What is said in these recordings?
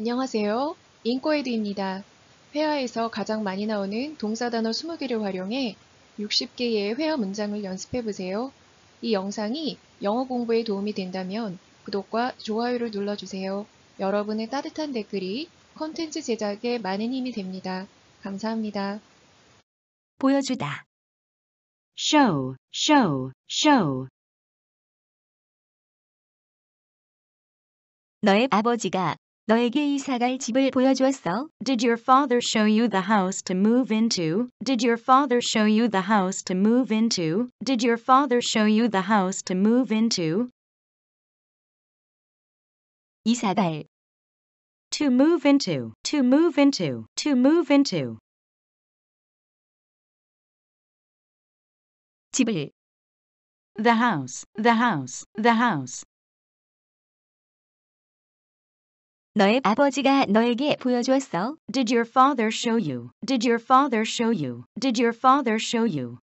안녕하세요. 인코에드입니다. 회화에서 가장 많이 나오는 동사 단어 20개를 활용해 60개의 회화 문장을 연습해보세요. 이 영상이 영어 공부에 도움이 된다면 구독과 좋아요를 눌러주세요. 여러분의 따뜻한 댓글이 컨텐츠 제작에 많은 힘이 됩니다. 감사합니다. 보여주다 show, show, show 너의 아버지가 너에게 집을 보여주었어? Did your father show you the house to move into? Did your father show you the house to move into? Did your father show you the house to move into? 이사 to move into, to move into, to move into. 집을 the house, the house, the house. 너의 아버지가 너에게 보여주었어. Did your father show you? Did your father show you? Did your father show you?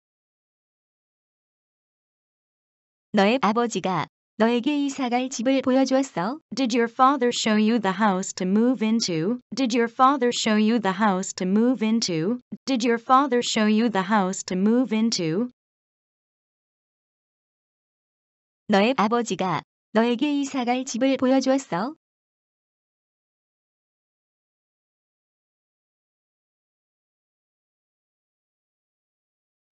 너의 아버지가 너에게 이사 갈 집을 보여주었어. Did your father show you the house to move into? Did your father show you the house to move into? Did your father show you the house to move into? 너의 아버지가 너에게 이사 집을 보여주었어.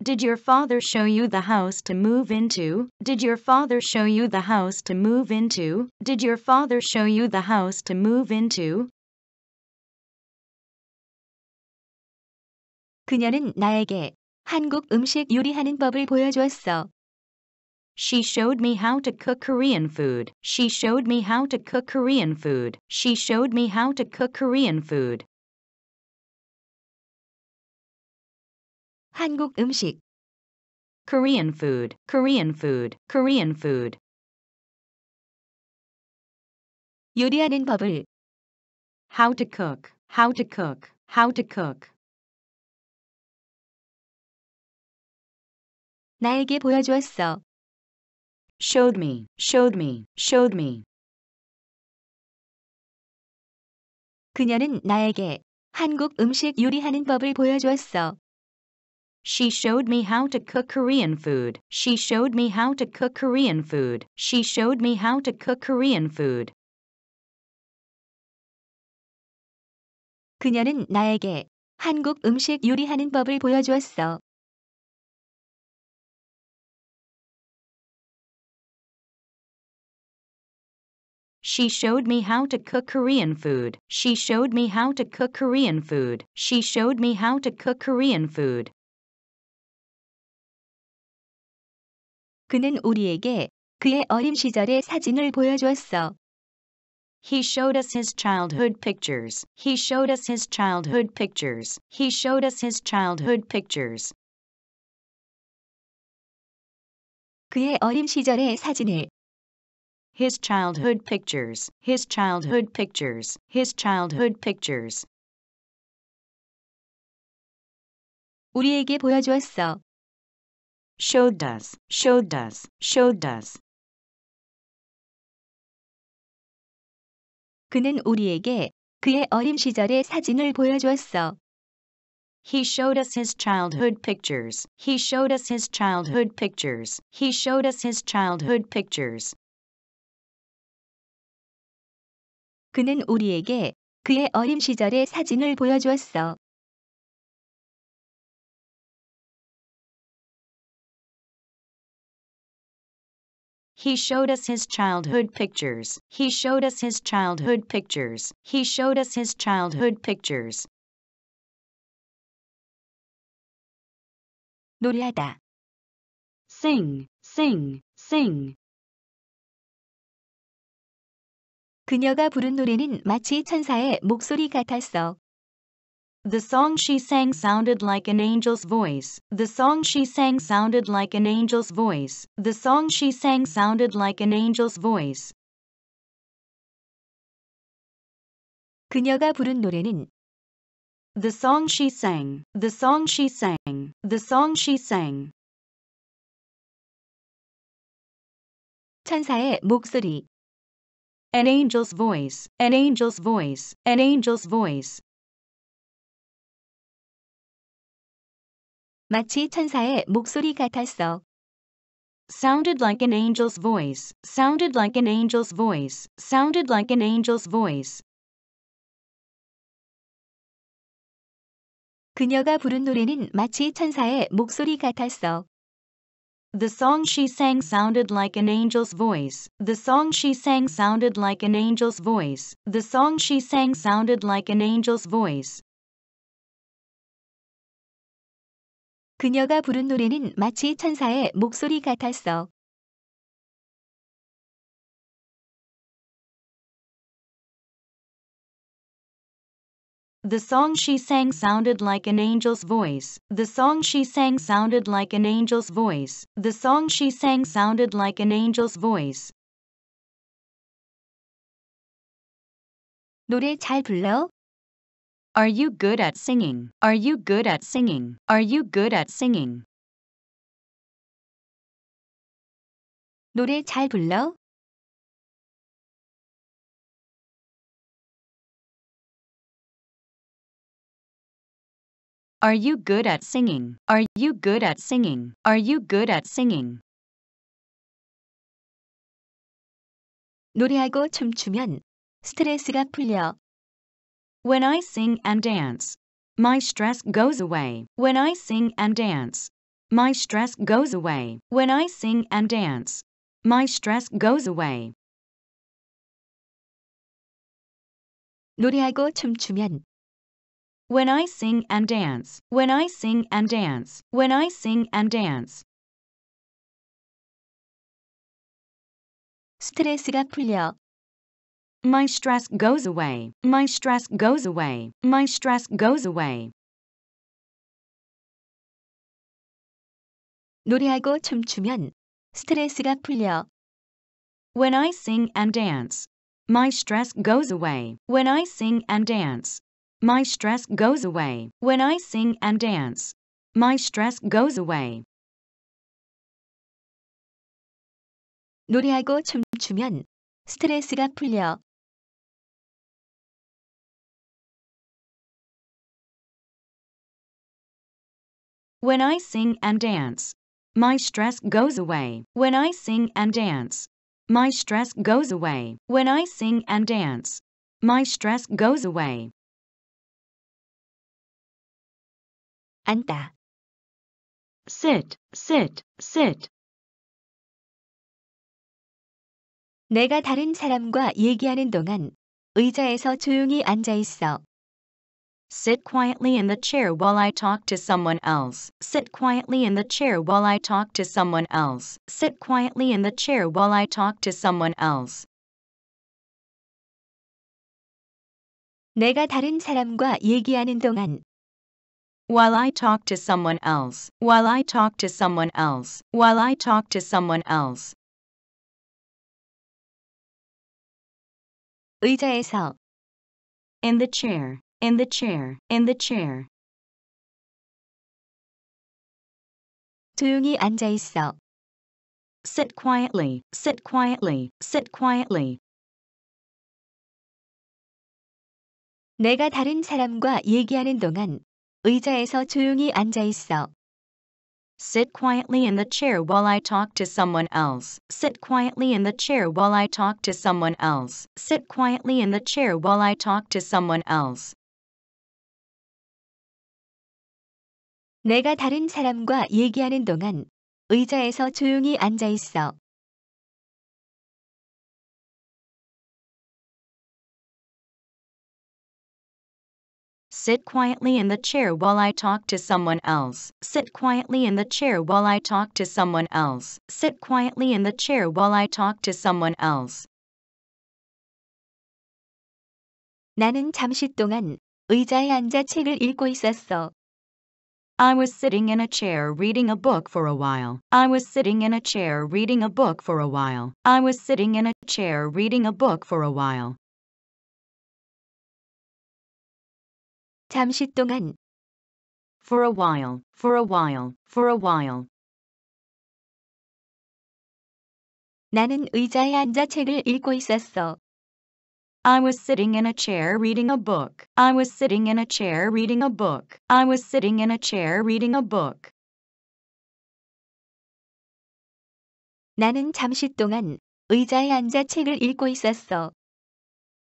Did your father show you the house to move into? Did your father show you the house to move into? Did your father show you the house to move into? 그녀는 나에게 한국 음식 요리하는 법을 보여주었어. She showed me how to cook Korean food. She showed me how to cook Korean food. She showed me how to cook Korean food. 한국 음식 Korean food, Korean food, Korean food 요리하는 법을 How to cook, how to cook, how to cook 나에게 보여주었어. showed me, showed me, showed me. 그녀는 나에게 한국 음식 요리하는 법을 보여주었어. She showed me how to cook Korean food. She showed me how to cook Korean food. She showed me how to cook Korean food. 그녀는 나에게 한국 음식 요리하는 법을 보여주었어. She showed me how to cook Korean food. She showed me how to cook Korean food. She showed me how to cook Korean food. 그는 우리에게 그의 어린 시절의 사진을 보여줬어. He showed us his childhood pictures. He showed us his childhood pictures. He showed us his childhood pictures. 그의 어린 시절의 사진을 His childhood pictures. His childhood pictures. His childhood pictures. 우리에게 보여주었어 showed us, showed us, showed us. 그는 우리에게 그의 어린 시절의 사진을 보여주었어. He showed us his childhood pictures. He showed us his childhood pictures. He showed us his childhood pictures. 그는 우리에게 그의 어린 시절의 사진을 보여주었어. He showed us his childhood pictures. He showed us his childhood pictures. He showed us his childhood pictures. 노래하다. sing, sing, sing. 그녀가 부른 노래는 마치 천사의 목소리 같았어. The song she sang sounded like an angel's voice. The song she sang sounded like an angel's voice. The song she sang sounded like an angel's voice. 그녀가 부른 노래는 The song she sang. The song she sang. The song she sang. 천사의 목소리 An angel's voice. An angel's voice. An angel's voice. 마치 천사의 목소리 같았어. sounded like an angel's voice, sounded like an angel's voice, sounded like an angel's voice. 그녀가 부른 노래는 마치 천사의 목소리 같았어. The song she sang sounded like an angel's voice. The song she sang sounded like an angel's voice. The song she sang sounded like an angel's voice. 그녀가 부른 노래는 마치 천사의 목소리 같았어. The song she sang sounded like an angel's voice. The song she sang sounded like an angel's voice. The song she sang sounded like an angel's voice. 노래 잘 불러. Are you good at singing? Are you good at singing? Are you good at singing? 노래 잘 불러? Are you good at singing? Are you good at singing? Are you good at singing? 노래하고 춤추면 스트레스가 풀려. When I sing and dance, my stress goes away. When I sing and dance, my stress goes away. When I sing and dance, my stress goes away. 노래하고 춤추면 When I sing and dance, when I sing and dance, when I sing and dance, 스트레스가 풀려 my stress goes away. My stress goes away. My stress goes away. 노래하고 춤추면 스트레스가 풀려. When I sing and dance, my stress goes away. When I sing and dance, my stress goes away. When I sing and dance, my stress goes away. 노래하고 춤추면 스트레스가 풀려. When I sing and dance, my stress goes away. When I sing and dance, my stress goes away. When I sing and dance, my stress goes away. 앉다. sit, sit, sit. 내가 다른 사람과 얘기하는 동안 의자에서 조용히 앉아 있어. Sit quietly in the chair while I talk to someone else. Sit quietly in the chair while I talk to someone else. Sit quietly in the chair while I talk to someone else. 내가 다른 사람과 얘기하는 동안 while I talk to someone else, while I talk to someone else, while I talk to someone else. 의자에서 in the chair in the chair, in the chair. 조용히 앉아 있어. Sit quietly, sit quietly, sit quietly. 내가 다른 사람과 얘기하는 동안 의자에서 조용히 앉아 있어. Sit quietly in the chair while I talk to someone else. Sit quietly in the chair while I talk to someone else. Sit quietly in the chair while I talk to someone else. 내가 다른 사람과 얘기하는 동안 의자에서 조용히 앉아 있어. Sit quietly in the chair while I talk to someone else. Sit quietly in the chair while I talk to someone else. Sit quietly in the chair while I talk to someone else. 나는 잠시 동안 의자에 앉아 책을 읽고 있었어. I was sitting in a chair reading a book for a while. I was sitting in a chair reading a book for a while. I was sitting in a chair reading a book for a while. 잠시 동안 for a while, for a while, for a while. 나는 의자에 앉아 책을 읽고 있었어. I was sitting in a chair reading a book. I was sitting in a chair reading a book. I was sitting in a chair reading a book. 나는 잠시 동안 의자에 앉아 책을 읽고 있었어.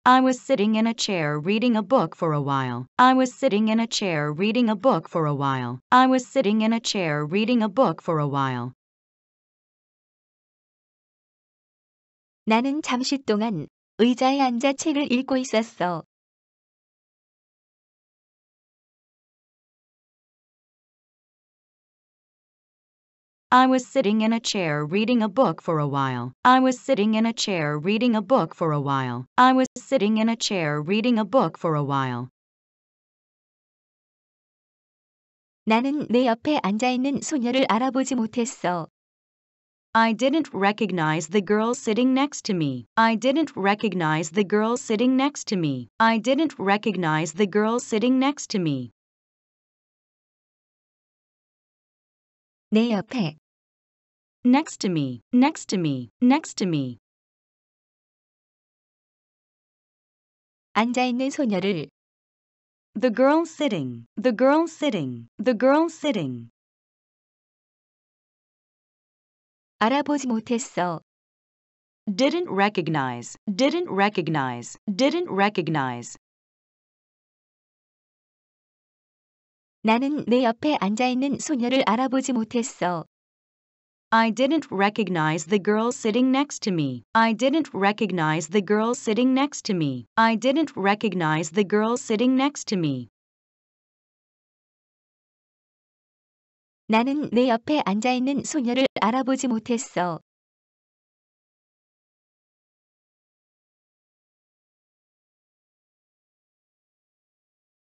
I was sitting in a chair reading a book for a while. I was sitting in a chair reading a book for a while. I was sitting in a chair reading a book for a while. 나는 잠시 동안 의자에 앉아 책을 읽고 있었어. I was sitting in a chair reading a book for a while. I was sitting in a chair reading a book for a while. I was sitting in a chair reading a book for a while. 나는 내 옆에 앉아 있는 소녀를 알아보지 못했어. I didn't recognize the girl sitting next to me. I didn't recognize the girl sitting next to me. I didn't recognize the girl sitting next to me. 내 옆에. Next to me, next to me, next to me. 앉아 있는 소녀를. The girl sitting, the girl sitting, the girl sitting. 알아보지 못했어. didn't recognize, didn't recognize, didn't recognize. 나는 내 옆에 앉아 있는 소녀를 알아보지 못했어. I didn't recognize the girl sitting next to me. I didn't recognize the girl sitting next to me. I didn't recognize the girl sitting next to me. 나는 내 옆에 앉아있는 소녀를 알아보지 못했어.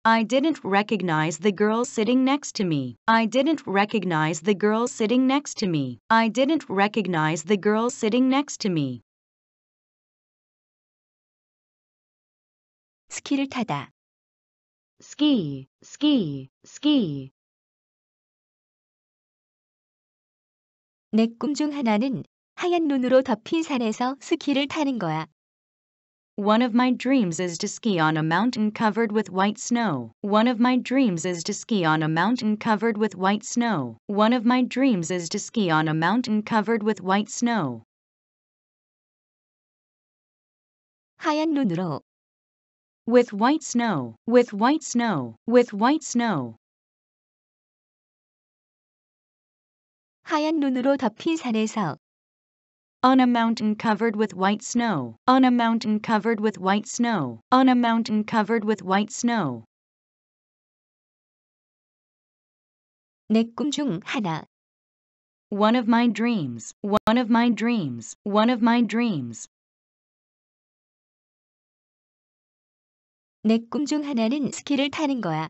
I didn't recognize the girl sitting next to me. I didn't recognize the girl sitting next to me. I didn't recognize the girl sitting next to me. 스키를 타다. ski, ski, ski, 하나는 하얀 눈으로 덮인 산에서 스키를 타는 거야. One of my dreams is to ski on a mountain covered with white snow. One of my dreams is to ski on a mountain covered with white snow. One of my dreams is to ski on a mountain covered with white snow. 하얀 눈으로 with white snow, with white snow, with white snow. 하얀 눈으로 덮인 산에서 On a mountain covered with white snow. On a mountain covered with white snow. On a mountain covered with white snow. 내 꿈 중 하나. One of my dreams. One of my dreams. One of my dreams. 내 꿈 중 하나는 스키를 타는 거야.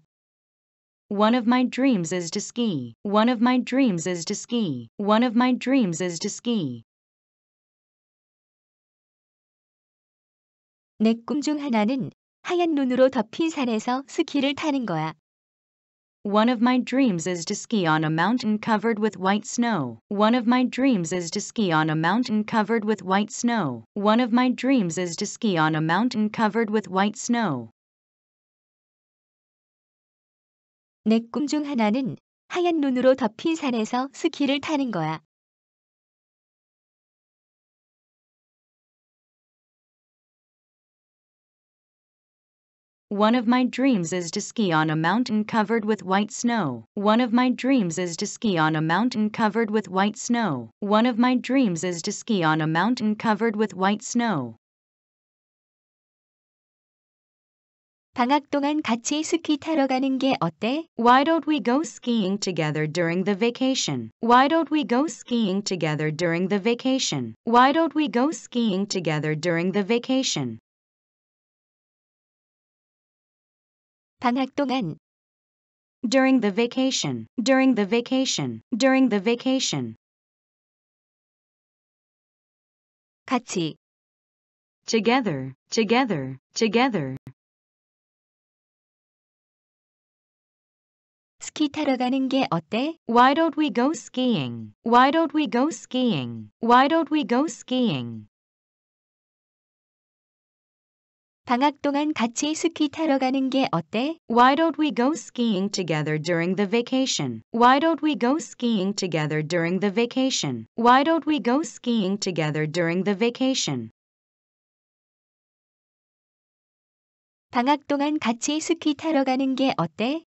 One of my dreams is to ski. One of my dreams is to ski. One of my dreams is to ski. 내 꿈 중 하나는 하얀 눈으로 덮인 산에서 스키를 타는 거야. One of my dreams is to ski on a mountain covered with white snow. One of my dreams is to ski on a mountain covered with white snow. One of my dreams is to ski on a mountain covered with white snow. 내꿈중 하나는 하얀 눈으로 덮인 산에서 스키를 타는 거야. One of my dreams is to ski on a mountain covered with white snow. One of my dreams is to ski on a mountain covered with white snow. One of my dreams is to ski on a mountain covered with white snow. 방학 동안 같이 스키 타러 가는 게 어때? Why don't we go skiing together during the vacation? Why don't we go skiing together during the vacation? Why don't we go skiing together during the vacation? 방학 동안 during the vacation during the vacation during the vacation 같이 together together together 스키 타러 가는 게 어때? Why don't we go skiing? Why don't we go skiing? Why don't we go skiing? 방학 동안 같이 스키 타러 가는 게 어때? Why don't we go skiing together during the vacation? Why don't we go skiing together during the vacation? Why don't we go skiing together during the vacation? 방학 동안 같이 스키 타러 가는 게 어때?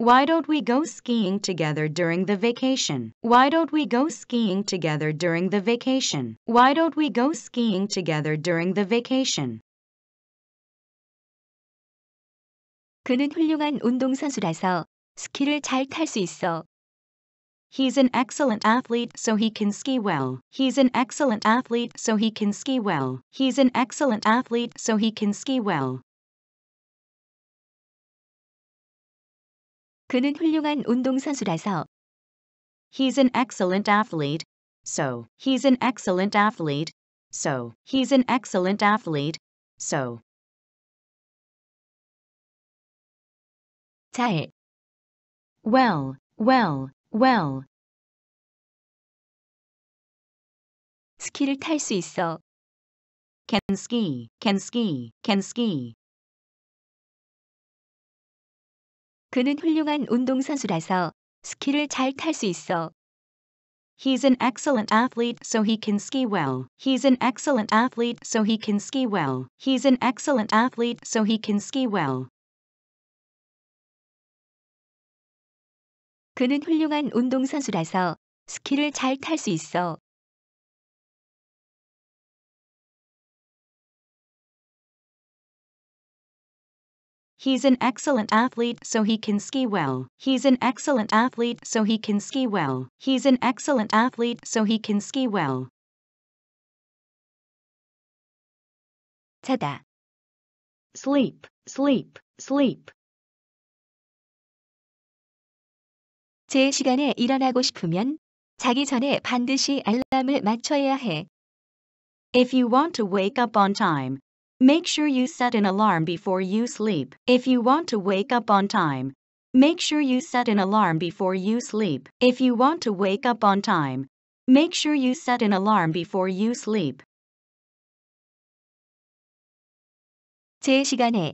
Why don't we go skiing together during the vacation? Why don't we go skiing together during the vacation? Why don't we go skiing together during the vacation? 그는 훌륭한 운동선수라서 스키를 있어. He's an excellent athlete, so he can ski well. He's an excellent athlete, so he can ski well. He's an excellent athlete, so he can ski well. 그는 훌륭한 운동선수라서. He's an excellent athlete. So, he's an excellent athlete. So, he's an excellent athlete. So. 잘. Well, well, well. 스키를 탈 수 있어. Can ski, can ski, can ski. 그는 훌륭한 운동선수라서 스키를 있어. He's an excellent athlete so he can ski well. He's an excellent athlete so he can ski well. He's an excellent athlete so he can ski well. 그는 훌륭한 운동선수라서 스키를 잘 있어. He's an excellent athlete so he can ski well. He's an excellent athlete so he can ski well. He's an excellent athlete so he can ski well. 자다 sleep sleep sleep 제 시간에 일어나고 싶으면 자기 전에 반드시 알람을 맞춰야 해. If you want to wake up on time, Make sure you set an alarm before you sleep. If you want to wake up on time, make sure you set an alarm before you sleep. If you want to wake up on time, make sure you set an alarm before you sleep. 제 시간에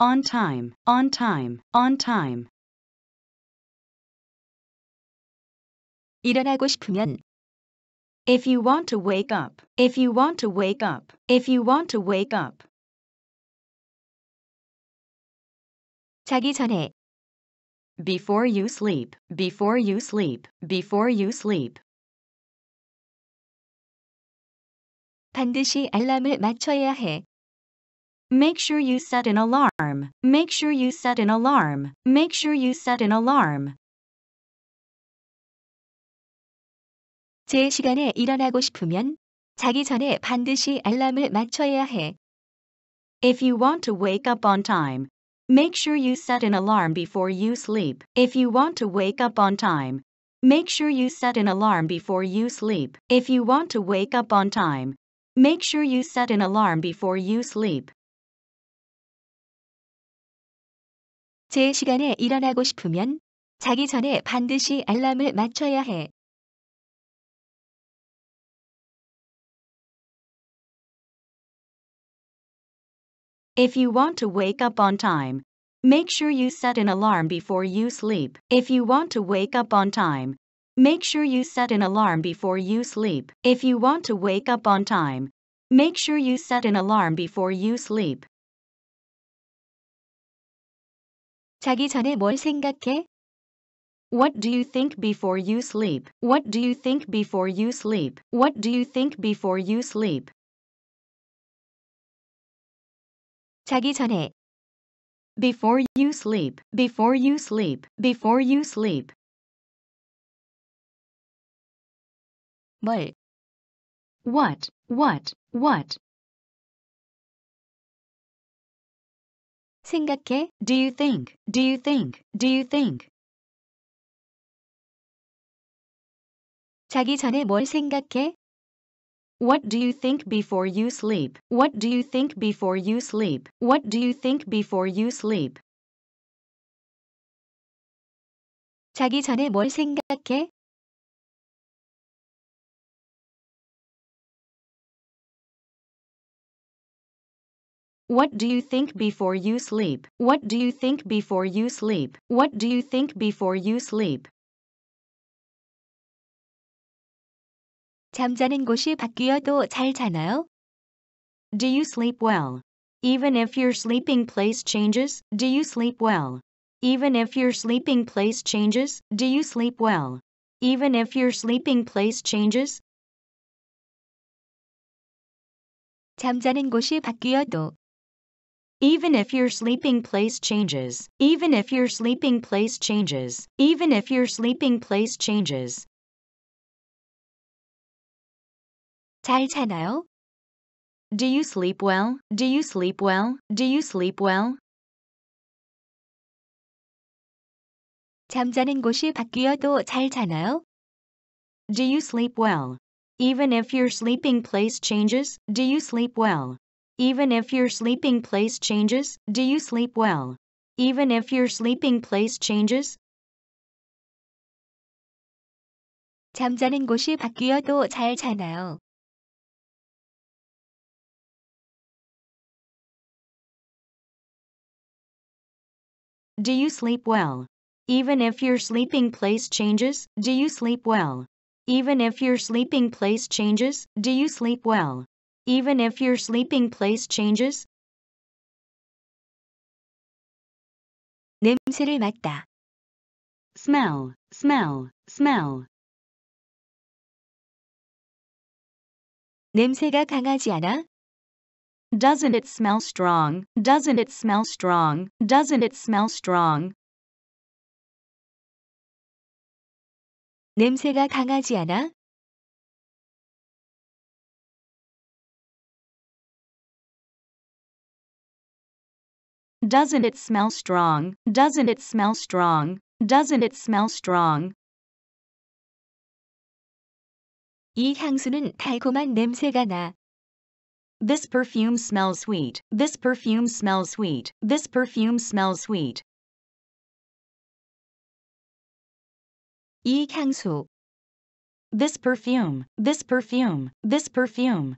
on time, on time, on time. 일어나고 싶으면 if you want to wake up, if you want to wake up, if you want to wake up. 자기 전에 before you sleep, before you sleep, before you sleep. 반드시 알람을 맞춰야 해. Make sure you set an alarm. Make sure you set an alarm. Make sure you set an alarm. 제 시간에 일어나고 싶으면 자기 전에 반드시 알람을 맞춰야 해. If you want to wake up on time, make sure you set an alarm before you sleep. If you want to wake up on time, make sure you set an alarm before you sleep. If you want to wake up on time, make sure you set an alarm before you sleep. 제 시간에 일어나고 싶으면 자기 전에 반드시 알람을 맞춰야 해. If you want to wake up on time, make sure you set an alarm before you sleep. If you want to wake up on time, make sure you set an alarm before you sleep. If you want to wake up on time, make sure you set an alarm before you sleep. 자기 전에 뭘 생각해? What do you think before you sleep? What do you think before you sleep? What do you think before you sleep? 자기 전에 before you sleep, before you sleep, before you sleep. 뭘 what, what, what 생각해 do you think, do you think, do you think 자기 전에 뭘 생각해 what do you think before you sleep? What do you think before you sleep? What do you think before you sleep? 자기 전에 뭘 생각해? What do you think before you sleep? What do you think before you sleep? What do you think before you sleep? 잠자는 곳이 바뀌어도 잘 자나요? Do you sleep well? Even if your sleeping place changes, do you sleep well? Even if your sleeping place changes, do you sleep well? Even if your sleeping place changes? 잠자는 곳이 바뀌어도 even if your sleeping place changes, even if your sleeping place changes, even if your sleeping place changes. 잘 자나요? Do you sleep well? Do you sleep well? Do you sleep well? 잠자는 곳이 바뀌어도 잘 자나요? Do you sleep well? Even if your sleeping place changes, do you sleep well? Even if your sleeping place changes, do you sleep well? Even if your sleeping place changes? 잠자는 곳이 바뀌어도 잘 자나요? Do you sleep well? Even if your sleeping place changes, do you sleep well? Even if your sleeping place changes, do you sleep well? Even if your sleeping place changes? 냄새를 맡다. smell, smell, smell. 냄새가 강하지 않아? Doesn't it smell strong? Doesn't it smell strong? Doesn't it smell strong? 냄새가 강하지 않아? Doesn't it smell strong? Doesn't it smell strong? Doesn't it smell strong? 이 향수는 달콤한 냄새가 나. This perfume smells sweet. This perfume smells sweet. This perfume smells sweet. 이 향수 This perfume. This perfume. This perfume.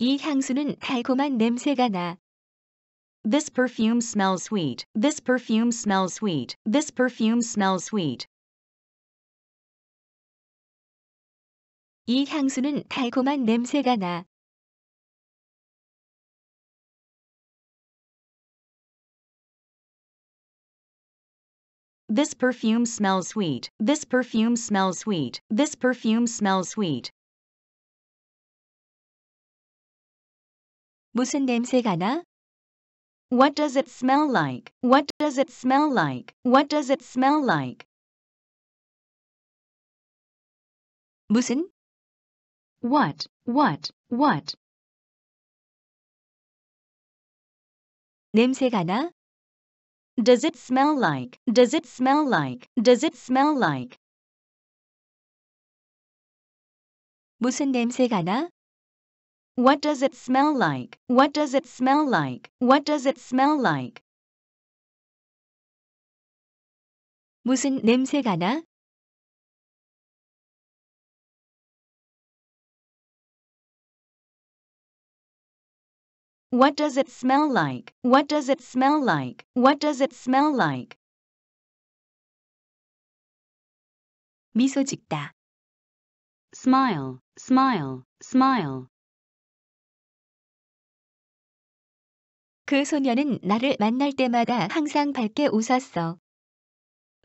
이 향수는 달콤한 냄새가 나. This perfume smells sweet. This perfume smells sweet. This perfume smells sweet. 이 향수는 달콤한 냄새가 나. This perfume smells sweet. This perfume smells sweet. This perfume smells sweet. 무슨 냄새가 나? What does it smell like? What does it smell like? What does it smell like? 무슨 What, what, what? 냄새가 나? Does it smell like? Does it smell like? Does it smell like? 무슨 냄새가 나? What does it smell like? What does it smell like? What does it smell like? 무슨 냄새가 나? What does it smell like? What does it smell like? What does it smell like? 미소 짓다. smile, smile, smile. 그 소녀는 나를 만날 때마다 항상 밝게 웃었어.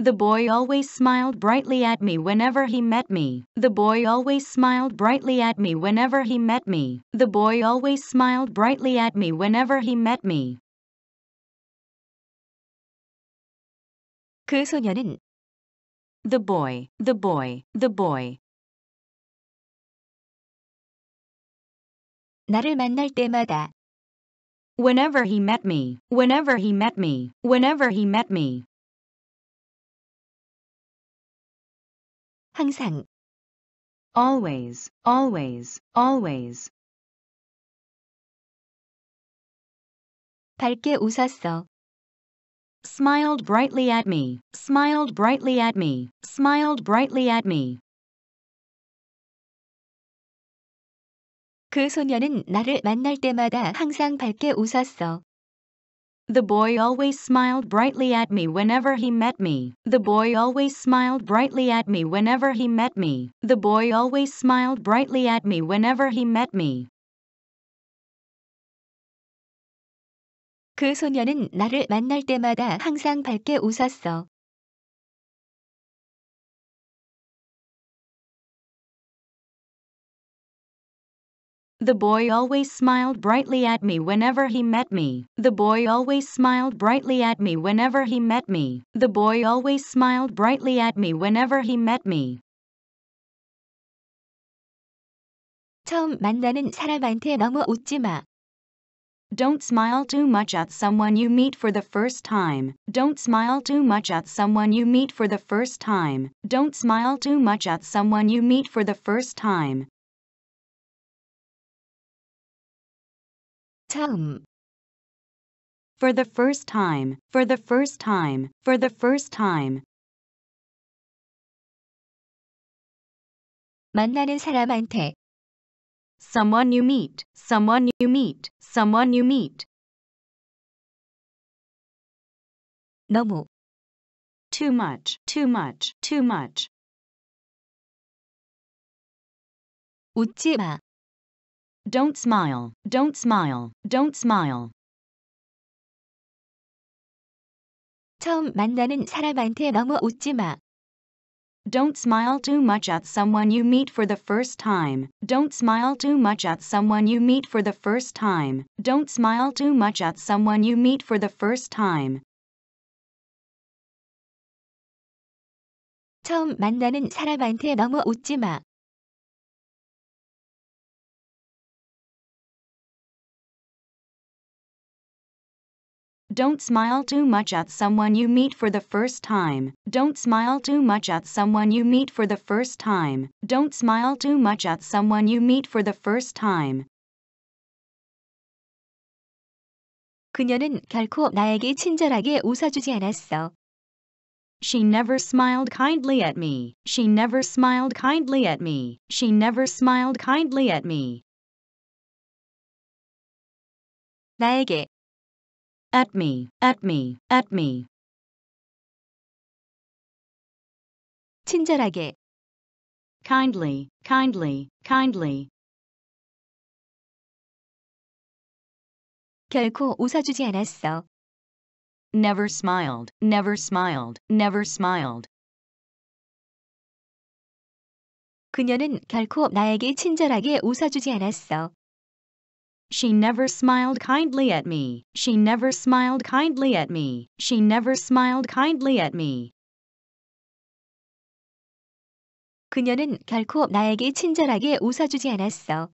The boy always smiled brightly at me whenever he met me. The boy always smiled brightly at me whenever he met me. The boy always smiled brightly at me whenever he met me. 그 소녀는 The boy, the boy, the boy. 나를 만날 때마다 Whenever he met me, whenever he met me, whenever he met me. 항상 always, always, always 밝게 웃었어. smiled brightly at me, smiled brightly at me, smiled brightly at me. 그 소녀는 나를 만날 때마다 항상 밝게 웃었어. The boy always smiled brightly at me whenever he met me. The boy always smiled brightly at me whenever he met me. The boy always smiled brightly at me whenever he met me. 그 소녀는 나를 만날 때마다 항상 밝게 웃었어. The boy always smiled brightly at me whenever he met me. The boy always smiled brightly at me whenever he met me. The boy always smiled brightly at me whenever he met me. 처음 만나는 사람한테 너무 웃지 마. Don't smile too much at someone you meet for the first time. Don't smile too much at someone you meet for the first time. Don't smile too much at someone you meet for the first time. Tum. For the first time, for the first time, for the first time. 만나는 사람한테 someone you meet, someone you meet, someone you meet. 너무 too much, too much, too much. 웃지 마 don't smile, don't smile, don't smile. 처음 만나는 사람한테 너무 웃지 마. Don't smile too much at someone you meet for the first time. Don't smile too much at someone you meet for the first time. Don't smile too much at someone you meet for the first time. 처음 만나는 사람한테 너무 웃지 마. Don't smile too much at someone you meet for the first time. Don't smile too much at someone you meet for the first time. Don't smile too much at someone you meet for the first time. 그녀는 결코 나에게 친절하게 웃어주지 않았어. She never smiled kindly at me. She never smiled kindly at me. She never smiled kindly at me. 나에게 at me, at me, at me. 친절하게 kindly, kindly, kindly. 결코 웃어주지 않았어. Never smiled, never smiled, never smiled. 그녀는 결코 나에게 친절하게 웃어주지 않았어. She never smiled kindly at me. She never smiled kindly at me. She never smiled kindly at me. 그녀는 결코 나에게 친절하게 웃어주지 않았어.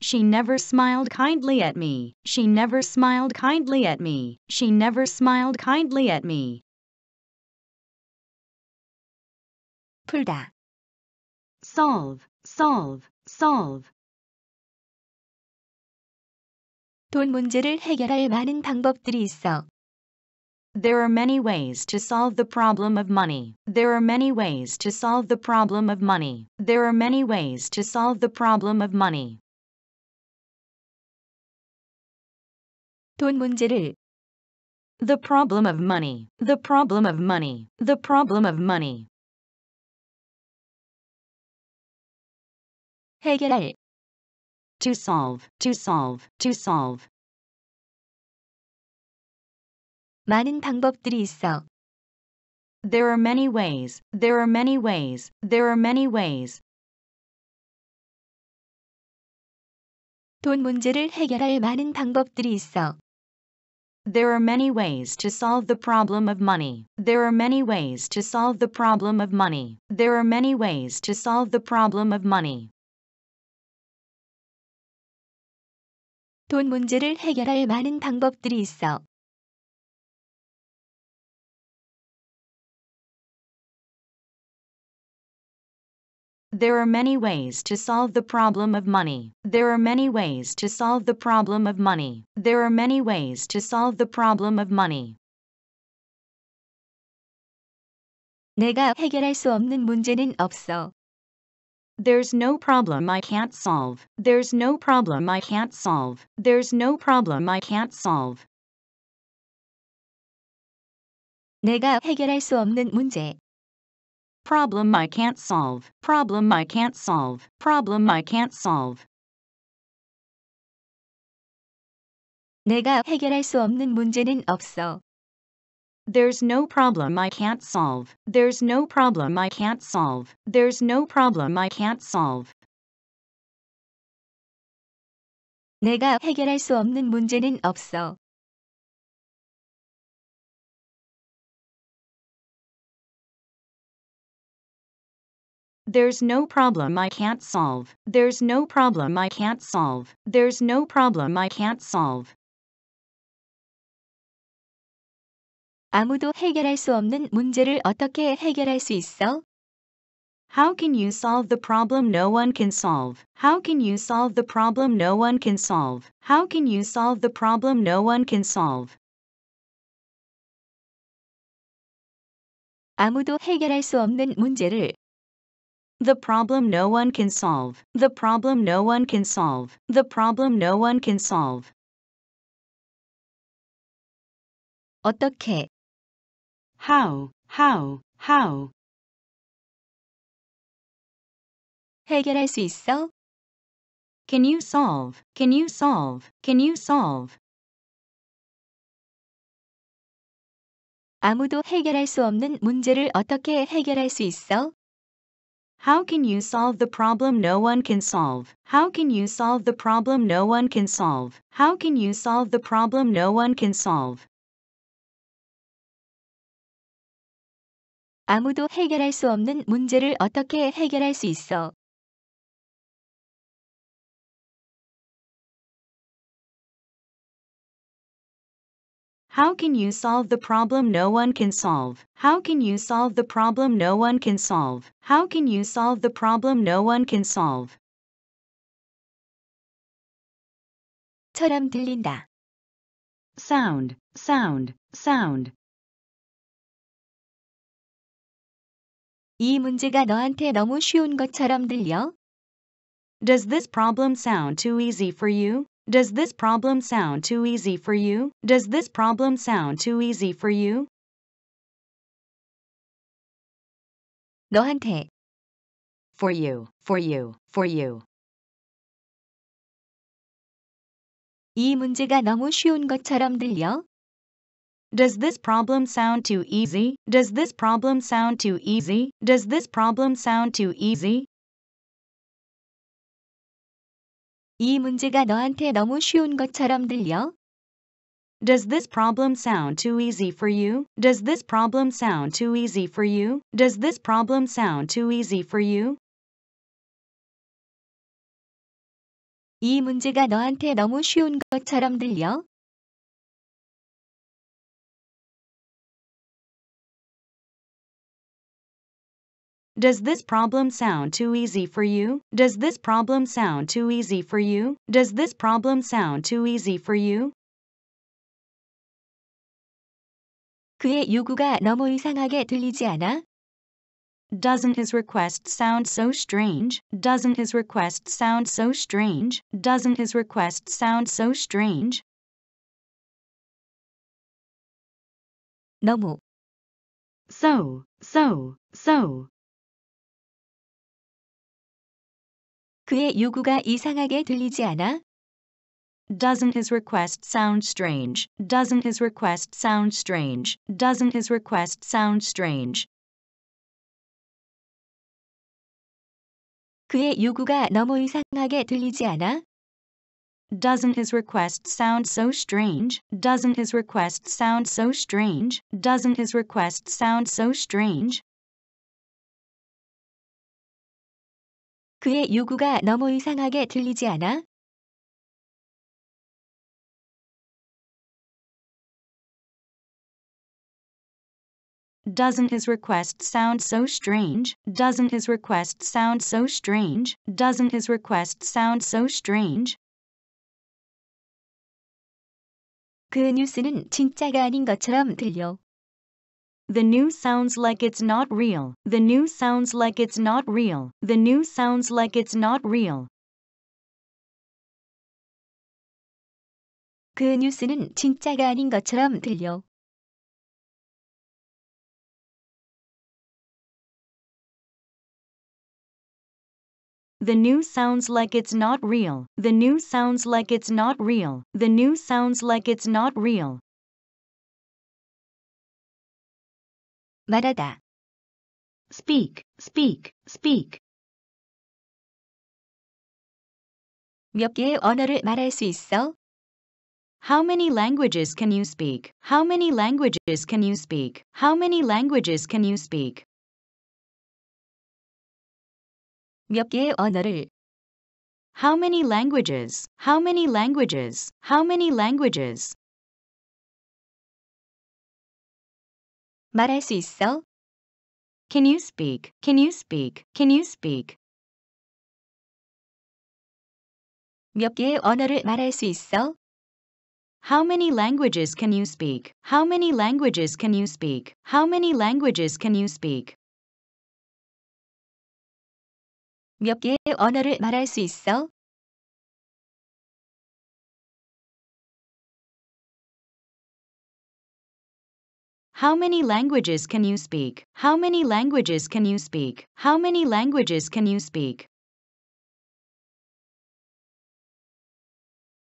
She never smiled kindly at me. She never smiled kindly at me. She never smiled kindly at me. 풀다 solve, solve, solve 돈 문제를 해결할 많은 방법들이 있어. There are many ways to solve the problem of money. There are many ways to solve the problem of money. There are many ways to solve the problem of money. 돈 문제를 The problem of money. The problem of money. The problem of money. 해결할 to solve, to solve, to solve 많은 방법들이 있어. There are many ways, there are many ways, there are many ways. 돈 문제를 해결할 많은 방법들이 있어. There are many ways to solve the problem of money. There are many ways to solve the problem of money. There are many ways to solve the problem of money. 돈 문제를 해결할 많은 방법들이 있어. There are many ways to solve the problem of money. There are many ways to solve the problem of money. There are many ways to solve the problem of money. 내가 해결할 수 없는 문제는 없어. There's no problem I can't solve. There's no problem I can't solve. There's no problem I can't solve. 내가 해결할 수 없는 문제. Problem I can't solve. Problem I can't solve. Problem I can't solve. 내가 해결할 수 없는 문제는 없어. There's no problem I can't solve. There's no problem I can't solve. There's no problem I can't solve. 내가 해결할 수 없는 문제는 없어. There's no problem I can't solve. There's no problem I can't solve. There's no problem I can't solve. 아무도 해결할 수 없는 문제를 어떻게 해결할 수 있어? How can you solve the problem no one can solve? How can you solve the problem no one can solve? How can you solve the problem no one can solve? 아무도 해결할 수 없는 문제를 The problem no one can solve. The problem no one can solve. The problem no one can solve. 어떻게 how, how, how. 해결할 수 있어? Can you solve? Can you solve? Can you solve? 아무도 해결할 수 없는 문제를 어떻게 해결할 수 있어? How can you solve the problem no one can solve? How can you solve the problem no one can solve? How can you solve the problem no one can solve? 아무도 해결할 수 없는 문제를 어떻게 해결할 수 있어. How can you solve the problem no one can solve? How can you solve the problem no one can solve? How can you solve the problem no one can solve? 처럼 들린다. sound, sound, sound, 이 문제가 너한테 너무 쉬운 것처럼 들려? Does this problem sound too easy for you? Does this problem sound too easy for you? Does this problem sound too easy for you? 너한테 for you, for you, for you. 이 문제가 너무 쉬운 것처럼 들려? Does this problem sound too easy? Does this problem sound too easy? Does this problem sound too easy? 이 문제가 너한테 너무 쉬운 것처럼 들려? Does this problem sound too easy for you? Does this problem sound too easy for you? Does this problem sound too easy for you? 이 문제가 너한테 너무 쉬운 것처럼 들려? Does this problem sound too easy for you? Does this problem sound too easy for you? Does this problem sound too easy for you? 그의 요구가 너무 이상하게 들리지 않아? Doesn't his request sound so strange? Doesn't his request sound so strange? Doesn't his request sound so strange? 너무 so, so, so, 그의 요구가 이상하게 들리지 않아? Doesn't his request sound strange? Doesn't his request sound strange? Doesn't his request sound strange? 그의 요구가 너무 이상하게 들리지 않아? Doesn't his request sound so strange? Doesn't his request sound so strange? Doesn't his request sound so strange? 그의 요구가 너무 이상하게 들리지 않아? Doesn't his request sound so strange? Doesn't his request sound so strange? Doesn't his request sound so strange? 그 뉴스는 진짜가 아닌 것처럼 들려. The news sounds like it's not real. The news sounds like it's not real. The news sounds like it's not real. 그 뉴스는 진짜가 아닌 것처럼 들려. The news sounds like it's not real. The news sounds like it's not real. The news sounds like it's not real. 말하다. speak, speak, speak. 몇 개의 언어를 말할 수 있어? How many languages can you speak? How many languages can you speak? How many languages can you speak? 몇 개의 언어를 How many languages? How many languages? How many languages? 말할 수 있어? Can you speak? Can you speak? Can you speak? 몇 개의 언어를 말할 수 있어? How many languages can you speak? How many languages can you speak? How many languages can you speak? 몇 개의 언어를 말할 수 있어? How many languages can you speak? How many languages can you speak? How many languages can you speak?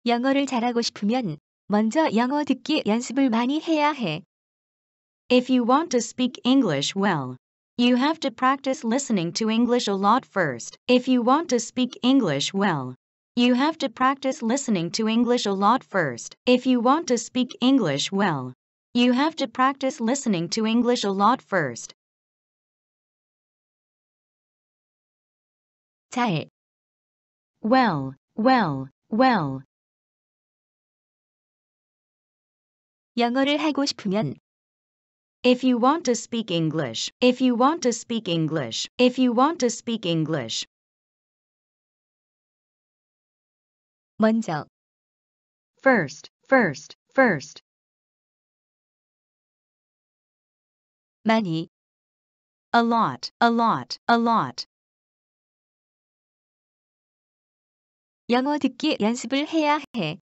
영어를 잘하고 싶으면 먼저 영어 듣기 연습을 많이 해야 해. If you want to speak English well, you have to practice listening to English a lot first. If you want to speak English well, you have to practice listening to English a lot first. If you want to speak English well, you have to practice listening to English a lot first. 잘 well, well, well 영어를 하고 싶으면 if you want to speak English, if you want to speak English, if you want to speak English. 먼저 First, first, first. many a lot a lot a lot 영어 듣기 연습을 해야 해.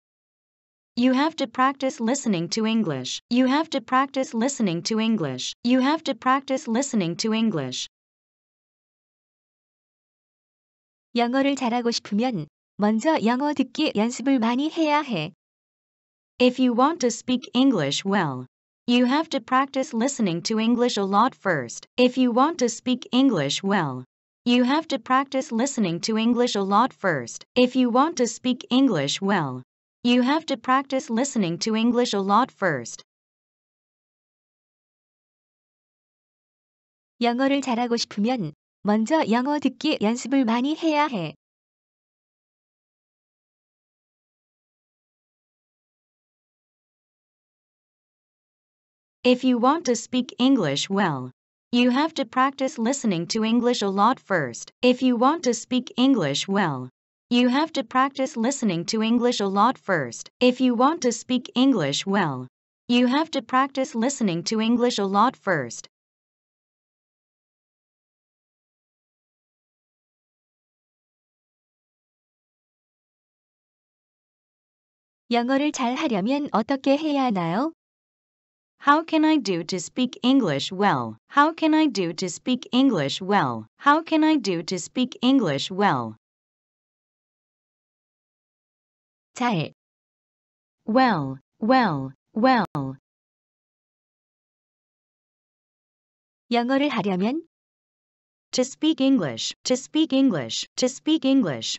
You have to practice listening to English. You have to practice listening to English. You have to practice listening to English. 영어를 잘하고 싶으면 먼저 영어 듣기 연습을 많이 해야 해. If you want to speak English well, you have to practice listening to English a lot first if you want to speak English well. You have to practice listening to English a lot first if you want to speak English well. You have to practice listening to English a lot first. 영어를 잘하고 싶으면 먼저 영어 듣기 연습을 많이 해야 해. If you want to speak English well, you have to practice listening to English a lot first. If you want to speak English well, you have to practice listening to English a lot first. If you want to speak English well, you have to practice listening to English a lot first. 잘 하려면 어떻게 해야 하나요? How can I do to speak English well? How can I do to speak English well? How can I do to speak English well? 잘 well, well, well 영어를 하려면 to speak English, to speak English, to speak English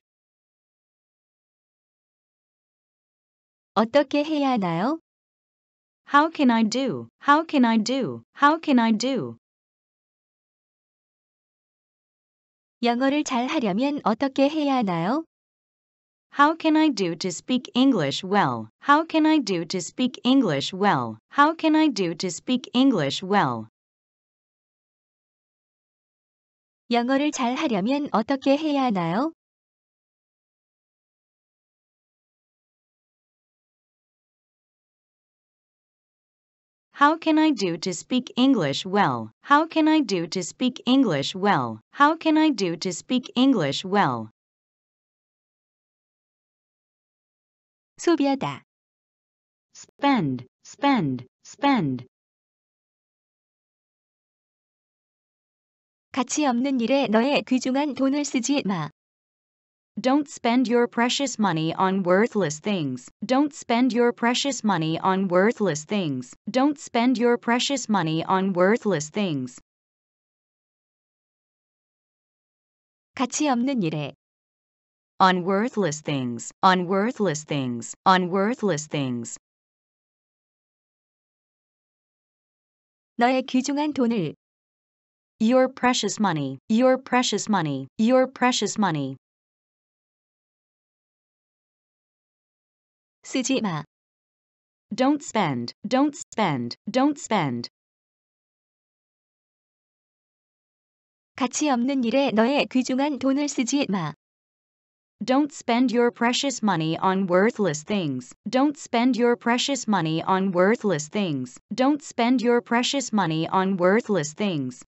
어떻게 해야 하나요? How can I do? How can I do? How can I do? 영어를 잘 하려면 어떻게 해야 하나요? How can I do to speak English well? How can I do to speak English well? How can I do to speak English well? 영어를 잘 하려면 어떻게 해야 하나요? How can I do to speak English well? How can I do to speak English well? How can I do to speak English well? 소비하다 spend, spend, spend 가치 없는 일에 너의 귀중한 돈을 쓰지 마. Don't spend your precious money on worthless things. Don't spend your precious money on worthless things. Don't spend your precious money on worthless things. 가치 없는 일에 on worthless things, on worthless things, on worthless things. 너의 귀중한 돈을 your precious money, your precious money, your precious money. 쓰지 마. Don't spend, don't spend, don't spend. 가치 없는 일에 너의 귀중한 돈을 쓰지 마. Don't spend your precious money on worthless things. Don't spend your precious money on worthless things. Don't spend your precious money on worthless things.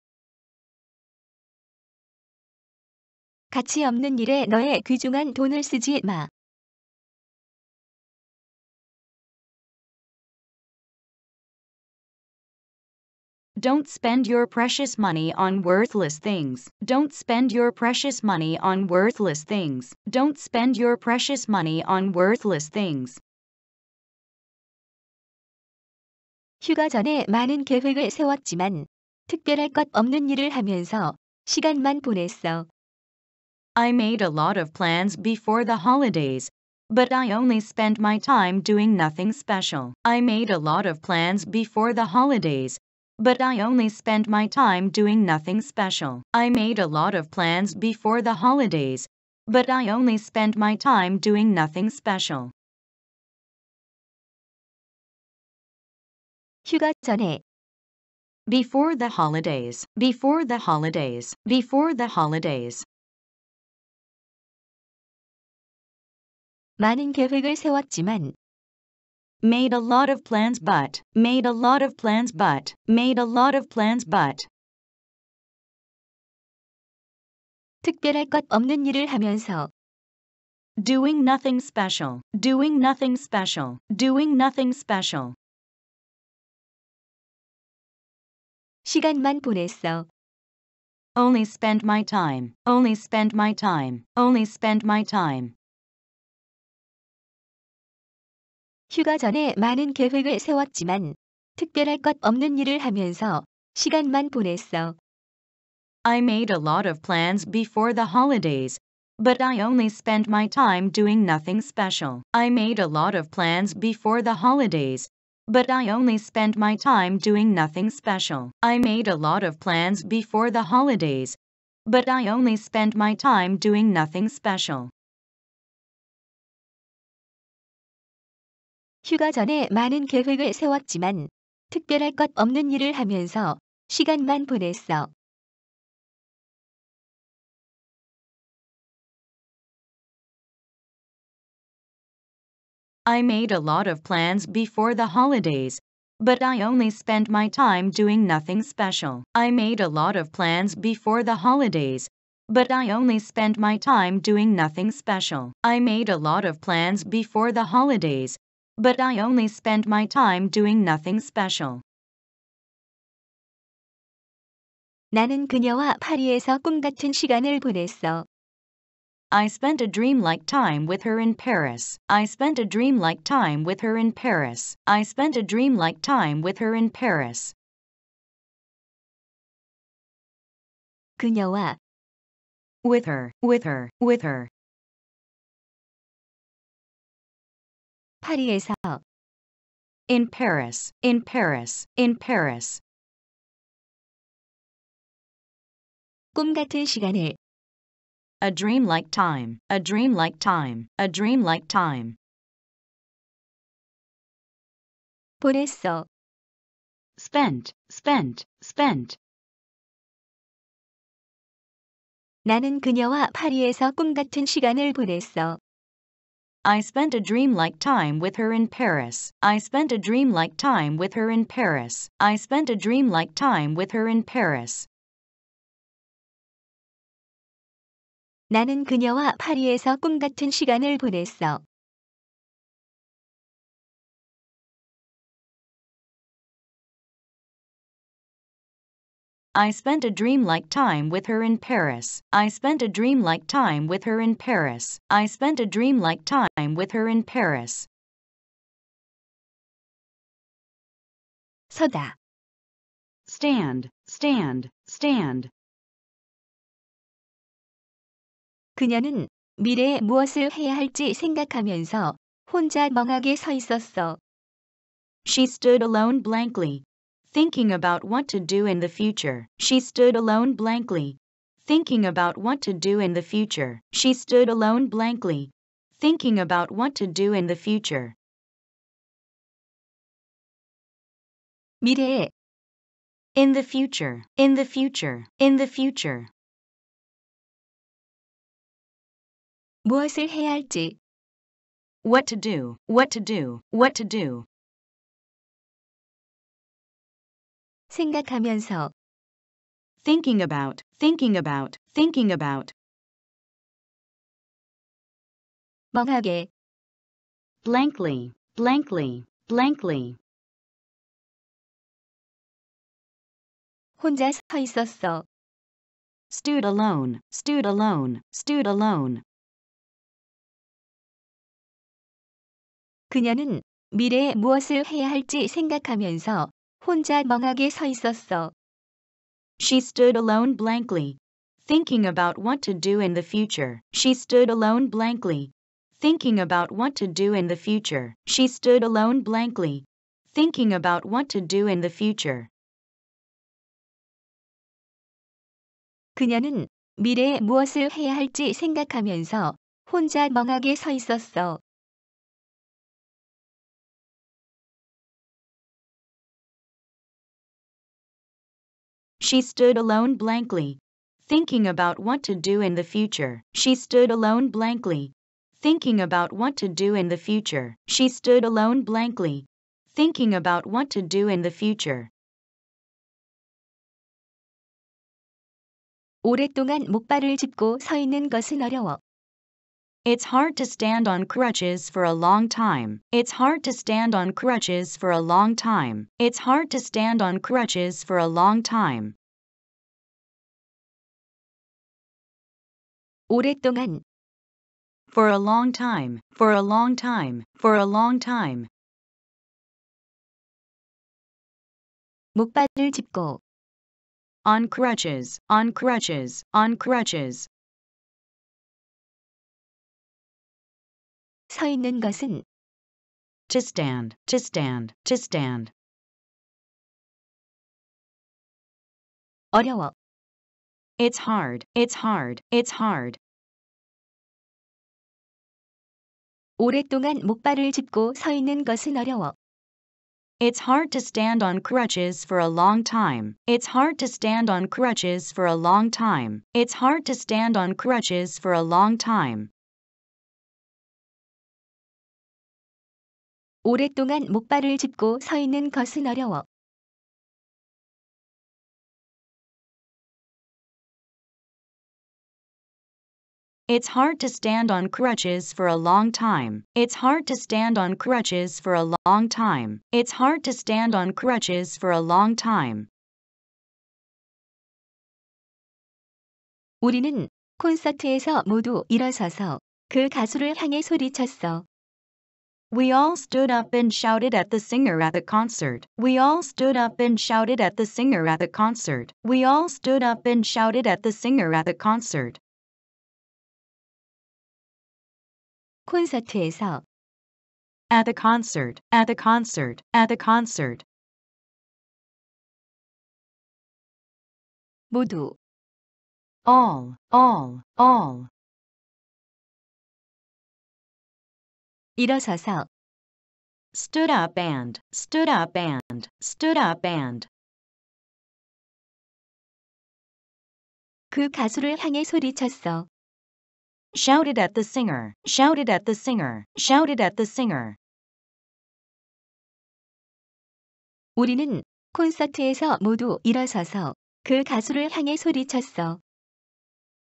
가치 없는 일에 너의 귀중한 돈을 쓰지 마. Don't spend your precious money on worthless things. Don't spend your precious money on worthless things. Don't spend your precious money on worthless things. 휴가 전에 많은 계획을 세웠지만 특별할 것 없는 일을 하면서 시간만 보냈어. I made a lot of plans before the holidays, but I only spent my time doing nothing special. I made a lot of plans before the holidays, but I only spend my time doing nothing special. I made a lot of plans before the holidays, but I only spend my time doing nothing special. 휴가 전에 before the holidays, before the holidays, before the holidays. 많은 계획을 세웠지만 made a lot of plans but made a lot of plans but made a lot of plans but 특별할 것 없는 일을 하면서 doing nothing special doing nothing special doing nothing special 시간만 보냈어 only spend my time only spend my time only spend my time 휴가 전에 많은 계획을 세웠지만 특별할 것 없는 일을 하면서 시간만 보냈어. I made a lot of plans before the holidays, but I only spent my time doing nothing special. I made a lot of plans before the holidays, but I only spent my time doing nothing special. I made a lot of plans before the holidays, but I only spent my time doing nothing special. 휴가 전에 많은 계획을 세웠지만 특별할 것 없는 일을 하면서 시간만 보냈어. I made a lot of plans before the holidays, but I only spent my time doing nothing special. I made a lot of plans before the holidays, but I only spent my time doing nothing special. I made a lot of plans before the holidays, but I only spend my time doing nothing special. 나는 그녀와 파리에서 꿈 같은 시간을 보냈어. I spent a dreamlike time with her in Paris. I spent a dreamlike time with her in Paris. I spent a dreamlike time with her in Paris. 그녀와 with her, with her, with her. 파리에서 in Paris, in Paris, in Paris. 꿈 같은 시간을 a dream-like time, a dream-like time, a dream-like time. 보냈어 spent, spent, spent. 나는 그녀와 파리에서 꿈 같은 시간을 보냈어. I spent a dreamlike time with her in Paris. I spent a dreamlike time with her in Paris. I spent a dreamlike time with her in Paris. 나는 그녀와 파리에서 꿈 같은 시간을 보냈어. I spent a dreamlike time with her in Paris. I spent a dreamlike time with her in Paris. I spent a dreamlike time with her in Paris. 서다 stand, stand, stand. 그녀는 미래에 무엇을 해야 할지 생각하면서 혼자 멍하게 서 있었어. She stood alone blankly, thinking about what to do in the future. She stood alone blankly, thinking about what to do in the future. She stood alone blankly, thinking about what to do in the future. 미래에 in the future, in the future, in the future. 무엇을 해야 할지 What to do, what to do, what to do. 생각하면서 thinking about, thinking about, thinking about 멍하게 blankly, blankly, blankly 혼자 서 있었어. stood alone, stood alone, stood alone 그녀는 미래에 무엇을 해야 할지 생각하면서 혼자 멍하게 서 있었어. She stood alone blankly, thinking about what to do in the future. She stood alone blankly, thinking about what to do in the future. She stood alone blankly, thinking about what to do in the future. 그녀는 미래에 무엇을 해야 할지 생각하면서 혼자 멍하게 서 있었어. She stood alone blankly, thinking about what to do in the future. She stood alone blankly, thinking about what to do in the future. She stood alone blankly, thinking about what to do in the future. 오랫동안 목발을 짚고 서 있는 것은 어려워. It's hard to stand on crutches for a long time. It's hard to stand on crutches for a long time. It's hard to stand on crutches for a long time. 오랫동안 for a long time, for a long time, for a long time. 목발을 짚고 on crutches, on crutches, on crutches. 서 있는 것은 to stand, to stand, to stand. 어려워. It's hard, it's hard, it's hard. 오랫동안 목발을 짚고 서 있는 것은 어려워. It's hard to stand on crutches for a long time. It's hard to stand on crutches for a long time. It's hard to stand on crutches for a long time. 오랫동안 목발을 짚고 서 있는 것은 어려워. It's hard to stand on crutches for a long time. It's hard to stand on crutches for a long time. It's hard to stand on crutches for a long time. 우리는 콘서트에서 모두 일어서서 그 가수를 향해 소리쳤어. We all stood up and shouted at the singer at the concert. We all stood up and shouted at the singer at the concert. We all stood up and shouted at the singer at the concert. 콘서트에서 at the concert, at the concert, at the concert. 모두 all, all, all, 일어서서 stood up and stood up and stood up and 그 가수를 향해 소리쳤어. shouted at the singer shouted at the singer shouted at the singer 우리는 콘서트에서 모두 일어서서 그 가수를 향해 소리쳤어.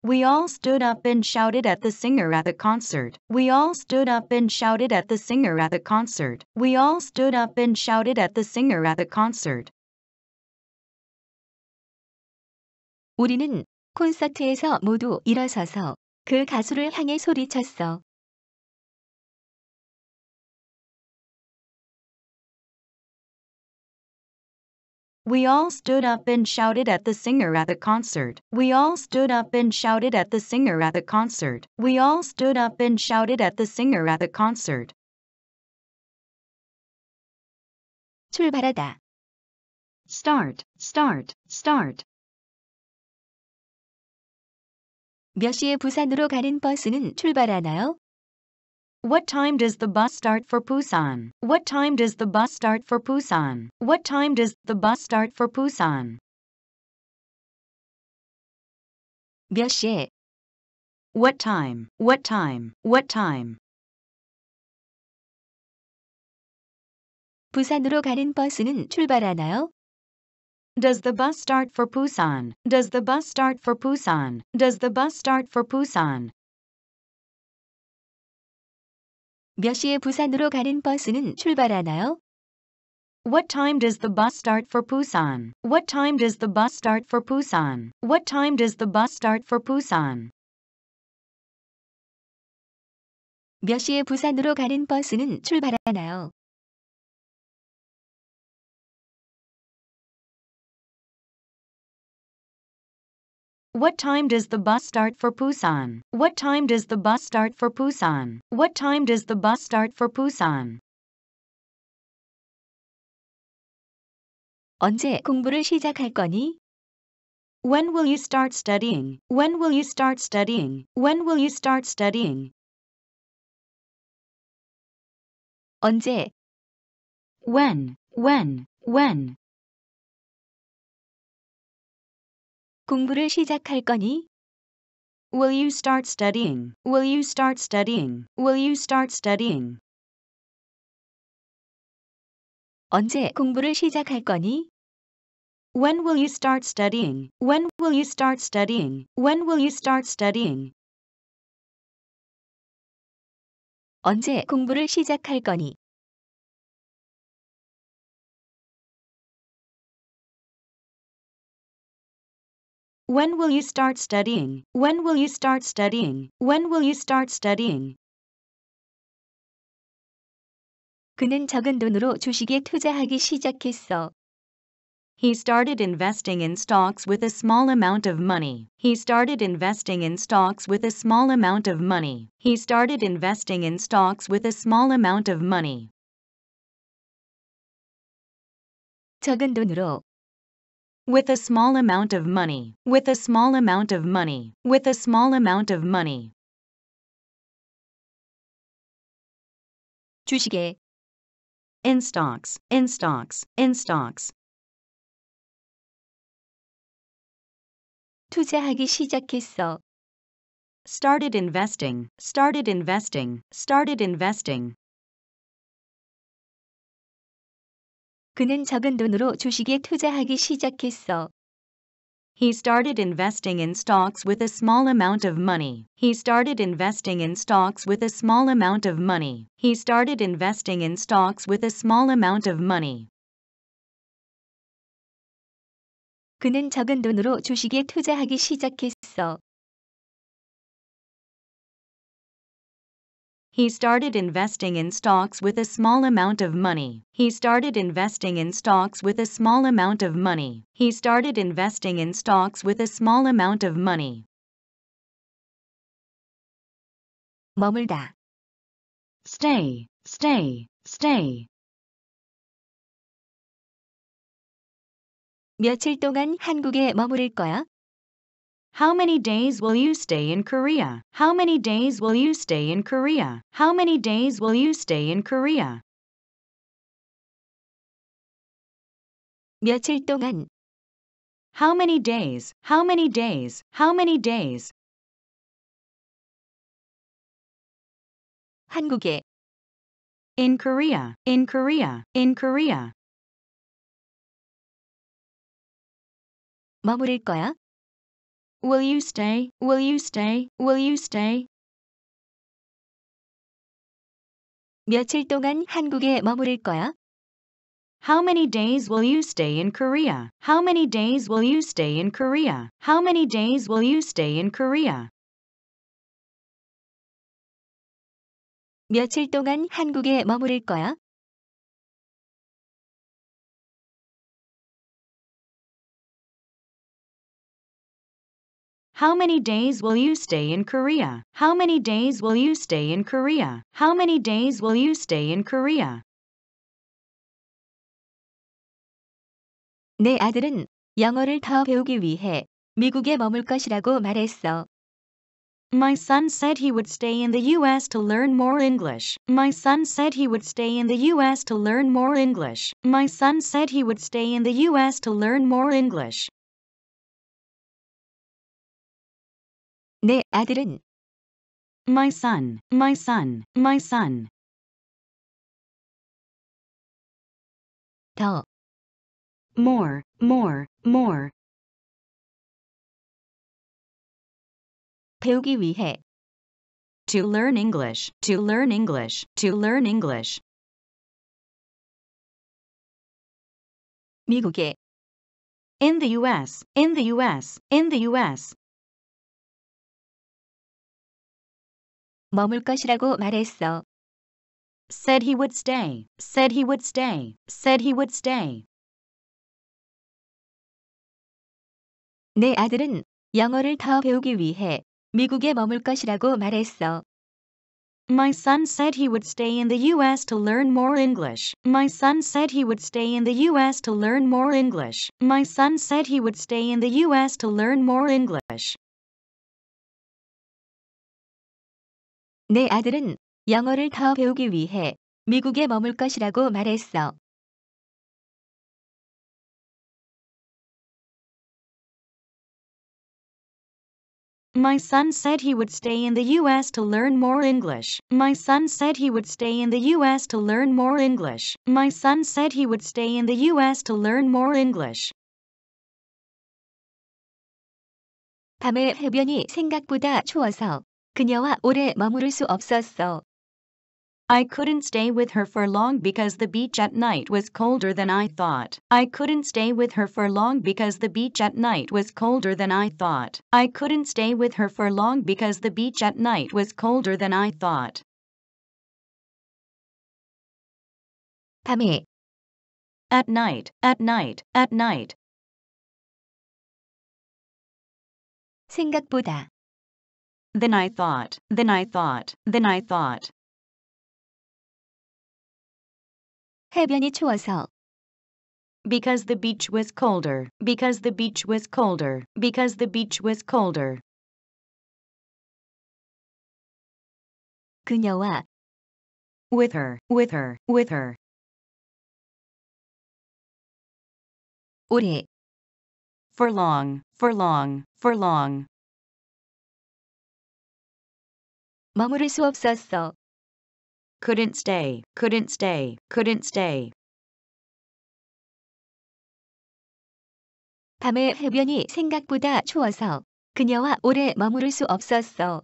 We all stood up and shouted at the singer at the concert. We all stood up and shouted at the singer at the concert. We all stood up and shouted at the singer at the concert. 우리는 콘서트에서 모두 일어서서 그 가수를 향해 소리쳤어. We all stood up and shouted at the singer at the concert. We all stood up and shouted at the singer at the concert. We all stood up and shouted at the singer at the concert. 출발하다. start, start, start. 몇 시에 부산으로 가는 버스는 출발하나요? What time does the bus start for Busan? What time does the bus start for Busan? What time does the bus start for Busan? 몇 시에? What time? What time? What time? 부산으로 가는 버스는 출발하나요? Does the bus start for Busan? Does the bus start for Busan? Does the bus start for Busan? 몇 시에 부산으로 가는 버스는 출발하나요? What time does the bus start for Busan? What time does the bus start for Busan? What time does the bus start for Busan? 몇 시에 부산으로 가는 버스는 출발하나요? What time does the bus start for Busan? What time does the bus start for Busan? What time does the bus start for Busan? 언제 공부를 시작할 거니? When will you start studying? When will you start studying? When will you start studying? 언제? When, when, when, 공부를 시작할 거니? Will you start studying? Will you start studying? Will you start studying? 언제 공부를 시작할 거니? When will you start studying? When will you start studying? When will you start studying? 언제 공부를 시작할 거니? When will you start studying? When will you start studying? When will you start studying? 그는 적은 돈으로 주식에 투자하기 시작했어. He started investing in stocks with a small amount of money. He started investing in stocks with a small amount of money. He started investing in stocks with a small amount of money. 적은 돈으로 with a small amount of money, with a small amount of money, with a small amount of money. 주식에 in stocks, in stocks, in stocks. 투자하기 시작했어. started investing, started investing, started investing. 그는 적은 돈으로 주식에 투자하기 시작했어. He started investing in stocks with a small amount of money. He started investing in stocks with a small amount of money. He started investing in stocks with a small amount of money. 그는 적은 돈으로 주식에 투자하기 시작했어. He started investing in stocks with a small amount of money. He started investing in stocks with a small amount of money. He started investing in stocks with a small amount of money. 머물다. Stay, stay, stay. 며칠 동안 한국에 머무를 거야? How many days will you stay in Korea? How many days will you stay in Korea? How many days will you stay in Korea? 며칠 동안 How many days? How many days? How many days? 한국에 In Korea, in Korea, in Korea. 머무를 거야? Will you stay? Will you stay? Will you stay? 며칠 동안 한국에 머무를 거야? How many days will you stay in Korea? How many days will you stay in Korea? How many days will you stay in Korea? 며칠 동안 한국에 머무를 거야? How many days will you stay in Korea? How many days will you stay in Korea? How many days will you stay in Korea? 내 아들은 영어를 더 배우기 위해 미국에 머물 것이라고 말했어. My son said he would stay in the US to learn more English. My son said he would stay in the US to learn more English. My son said he would stay in the US to learn more English. 내 아들은 My son, my son, my son. 더 more, more, more. 배우기 위해 to learn English, to learn English, to learn English. 미국에 in the US, in the US, in the US. 머물 것이라고 말했어. said he would stay, said he would stay, said he would stay. 내 아들은 영어를 더 배우기 위해 미국에 머물 것이라고 말했어. My son said he would stay in the US to learn more English. My son said he would stay in the US to learn more English. My son said he would stay in the US to learn more English. My son said he would stay in the US to learn more English. My son said he would stay in the US to learn more English. My son said he would stay in the US to learn more English. 밤에 해변이 생각보다 추워서 그녀와 오래 머무를 수 없었어. I couldn't stay with her for long because the beach at night was colder than I thought. I couldn't stay with her for long because the beach at night was colder than I thought. I couldn't stay with her for long because the beach at night was colder than I thought. 밤에 at night, at night, at night. 생각보다 then I thought, then I thought, then I thought. 해변이 추워서. Because the beach was colder, because the beach was colder, because the beach was colder. 그녀와. With her, with her, with her. 오래. For long, for long, for long. 머무를 수 없었어. couldn't stay, couldn't stay, couldn't stay. 밤에 해변이 생각보다 추워서 그녀와 오래 머무를 수 없었어.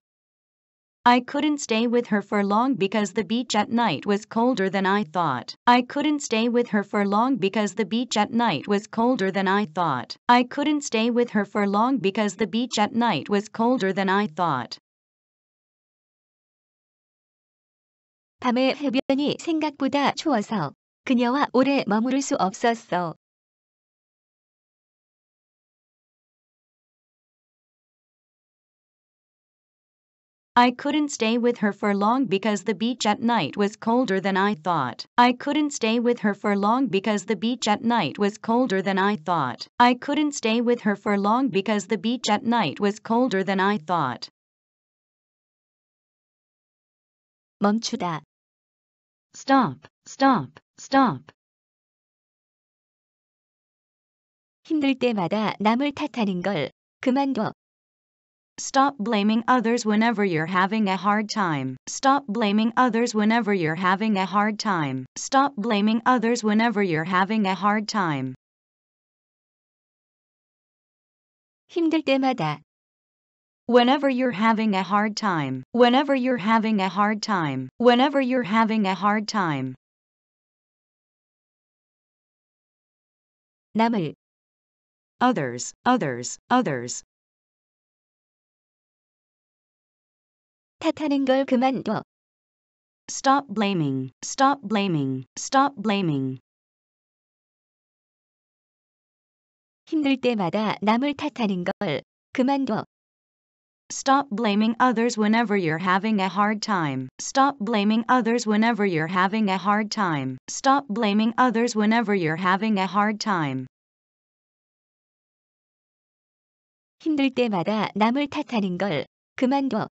I couldn't stay with her for long because the beach at night was colder than I thought. I couldn't stay with her for long because the beach at night was colder than I thought. I couldn't stay with her for long because the beach at night was colder than I thought. 밤에 해변이 생각보다 추워서 그녀와 오래 머무를 수 없었어. I couldn't stay with her for long because the beach at night was colder than I thought. I couldn't stay with her for long because the beach at night was colder than I thought. I couldn't stay with her for long because the beach at night was colder than I thought. 멈추다 stop, stop, stop. 힘들 때마다 남을 탓하는 걸 그만둬. Stop blaming others whenever you're having a hard time. Stop blaming others whenever you're having a hard time. Stop blaming others whenever you're having a hard time. 힘들 때마다 whenever you're having a hard time, whenever you're having a hard time, whenever you're having a hard time. 남을 others, others, others. 탓하는 걸 그만둬. Stop blaming, stop blaming, stop blaming. 힘들 때마다 남을 탓하는 걸 그만둬. Stop blaming others whenever you're having a hard time. Stop blaming others whenever you're having a hard time. Stop blaming others whenever you're having a hard time. 힘들 때마다 남을 탓하는 걸 그만둬.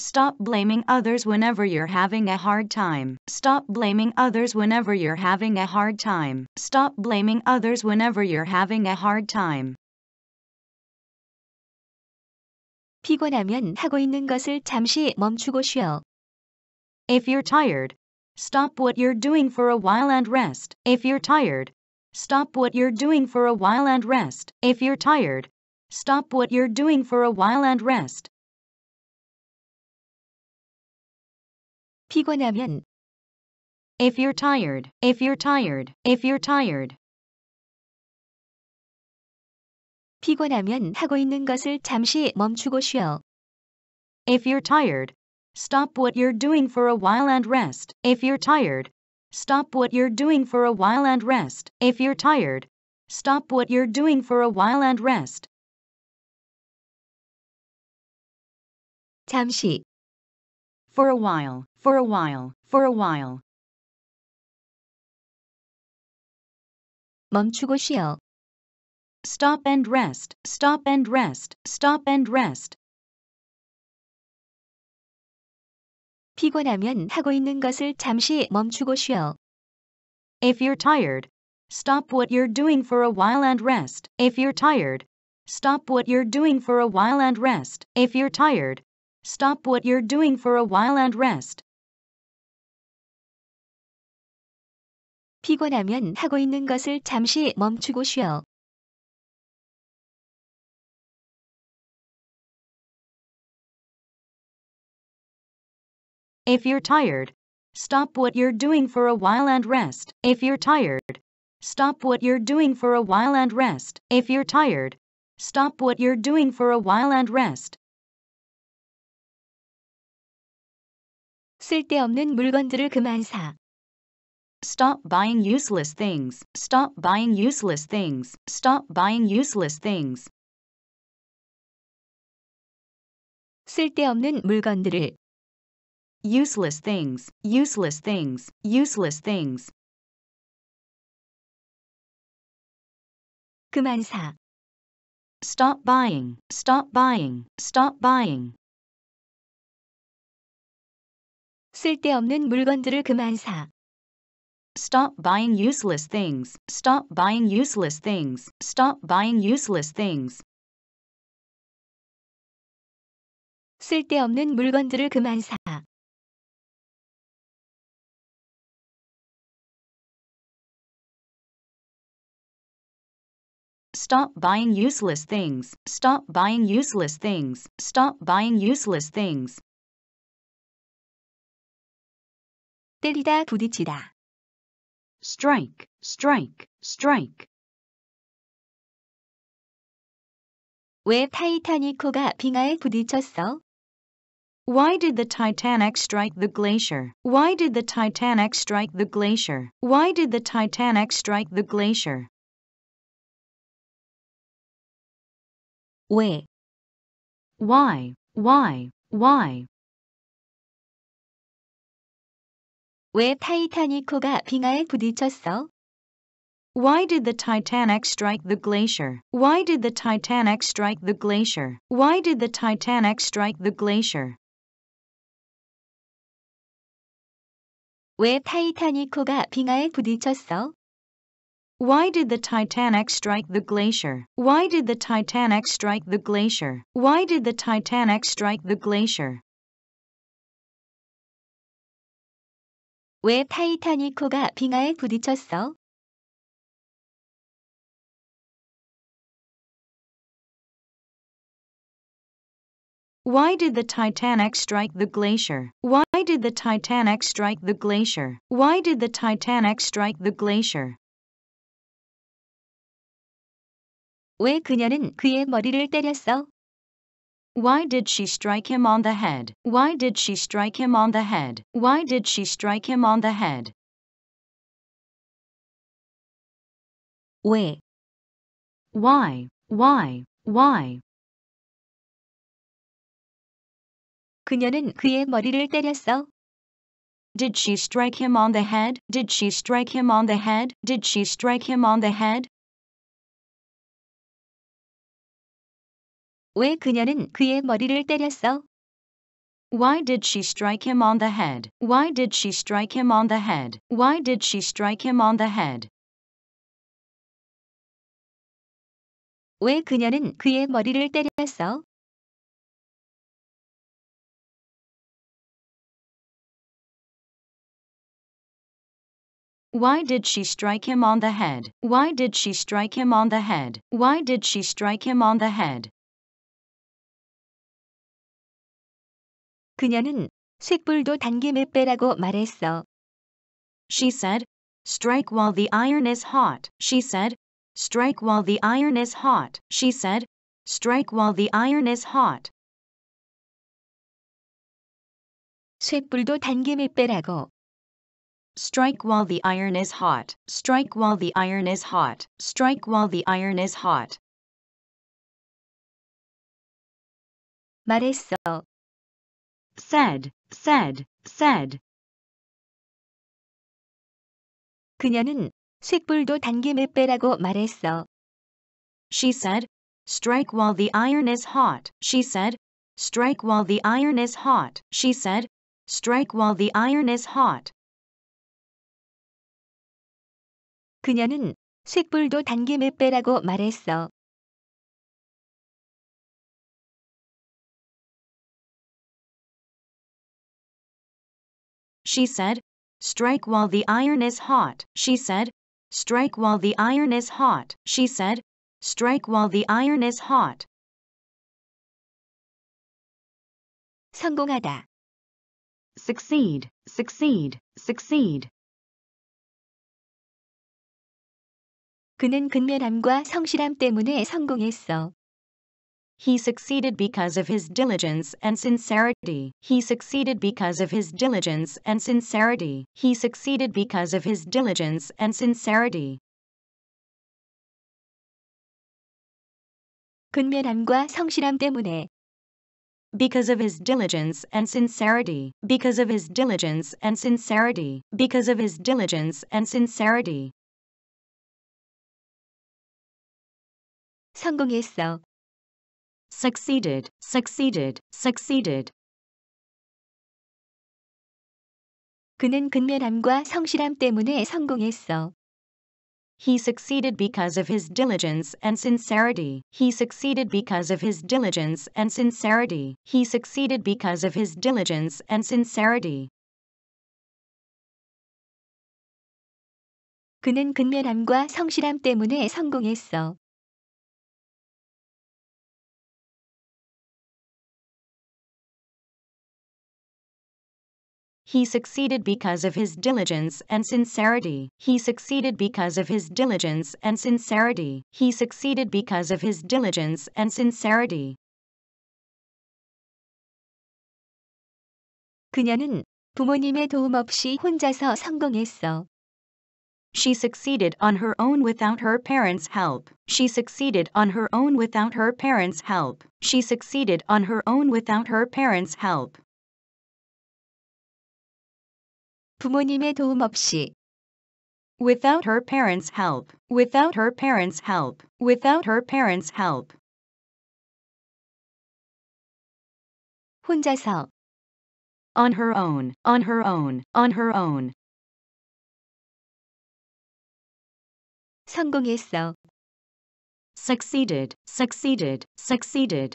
Stop blaming others whenever you're having a hard time. Stop blaming others whenever you're having a hard time. Stop blaming others whenever you're having a hard time. 피곤하면 하고 있는 것을 잠시 멈추고 쉬어. If you're tired, stop what you're doing for a while and rest. If you're tired, stop what you're doing for a while and rest. If you're tired, stop what you're doing for a while and rest. 피곤하면 If you're tired, if you're tired, if you're tired. 피곤하면 하고 있는 것을 잠시 멈추고 쉬어. If you're tired, stop what you're doing for a while and rest. If you're tired, stop what you're doing for a while and rest. If you're tired, stop what you're doing for a while and rest. 잠시 for a while for a while, for a while. 멈추고 쉬어. Stop and rest, stop and rest, stop and rest. 피곤하면 하고 있는 것을 잠시 멈추고 쉬어. If you're tired, stop what you're doing for a while and rest. If you're tired, stop what you're doing for a while and rest. If you're tired, stop what you're doing for a while and rest. 피곤하면 하고 있는 것을 잠시 멈추고 쉬어. If you're tired, stop what you're doing for a while and rest. If you're tired, stop what you're doing for a while and rest. If you're tired, stop what you're doing for a while and rest. 쓸데없는 물건들을 그만 사. Stop buying useless things. Stop buying useless things. Stop buying useless things. 쓸데없는 물건들을 useless things, useless things, useless things. 그만 사. Stop buying, stop buying, stop buying. 쓸데없는 물건들을 그만 사. Stop buying useless things. Stop buying useless things. Stop buying useless things. 쓸데없는 물건들을 그만 사. Stop buying useless things. Stop buying useless things. Stop buying useless things. 때리다 부딪히다 strike, strike, strike. 왜 빙하에 부딪혔어? Why did the Titanic strike the glacier? Why did the Titanic strike the glacier? Why did the Titanic strike the glacier? 왜? Why? Why? Why? 왜 타이타닉호가 빙하에 부딪혔어? Why did the Titanic strike the glacier? Why did the Titanic strike the glacier? Why did the Titanic strike the glacier? 왜 타이타닉호가 빙하에 부딪혔어? Why did the Titanic strike the glacier? Why did the Titanic strike the glacier? Why did the Titanic strike the glacier? 왜 타이타닉호가 빙하에 부딪혔어? Why did the Titanic strike the glacier? Why did the Titanic strike the glacier? Why did the Titanic strike the glacier? 왜 그녀는 그의 머리를 때렸어? Why did she strike him on the head? Why did she strike him on the head? Why did she strike him on the head? Why? Why? Why? Why? 그녀는 그의 머리를 때렸어. Did she strike him on the head? Did she strike him on the head? Did she strike him on the head? 왜 그녀는 그의 머리를 때렸어? Why did she strike him on the head? Why did she strike him on the head? Why did she strike him on the head? 왜 그녀는 그의 머리를 때렸어? Why did she strike him on the head? Why did she strike him on the head? Why did she strike him on the head? 그녀는 쇳불도 당김에 빼라고 말했어. She said, strike while the iron is hot. She said, strike while the iron is hot. She said, strike while the iron is hot. 쇳불도 당김에 빼라고. Strike while the iron is hot. Strike while the iron is hot. Strike while the iron is hot. 말했어 said, said, said. 그녀는 쇳불도 당김을 빼라고 말했어. She said, strike while the iron is hot. She said, strike while the iron is hot. She said, strike while the iron is hot. 그녀는 쇳불도 당김을 빼라고 말했어. she said. Strike while the iron is hot, she said. Strike while the iron is hot, she said. Strike while the iron is hot. 성공하다. Succeed, succeed, succeed. 그는 근면함과 성실함 때문에 성공했어. He succeeded because of his diligence and sincerity. He succeeded because of his diligence and sincerity. He succeeded because of his diligence and sincerity. 근면함과 성실함 때문에 because of his diligence and sincerity because of his diligence and sincerity because of his diligence and sincerity 성공했어 succeeded, succeeded, succeeded. 그는 근면함과 성실함 때문에 성공했어. He succeeded because of his diligence and sincerity. He succeeded because of his diligence and sincerity. He succeeded because of his diligence and sincerity. 그는 근면함과 성실함 때문에 성공했어. He succeeded because of his diligence and sincerity. He succeeded because of his diligence and sincerity. He succeeded because of his diligence and sincerity. 그녀는 부모님의 도움 없이 혼자서 성공했어. She succeeded on her own without her parents' help. She succeeded on her own without her parents' help. She succeeded on her own without her parents' help. 부모님의 도움 없이 without her parents' help, without her parents' help, without her parents' help. 혼자서 on her own, on her own, on her own. 성공했어. succeeded, succeeded, succeeded.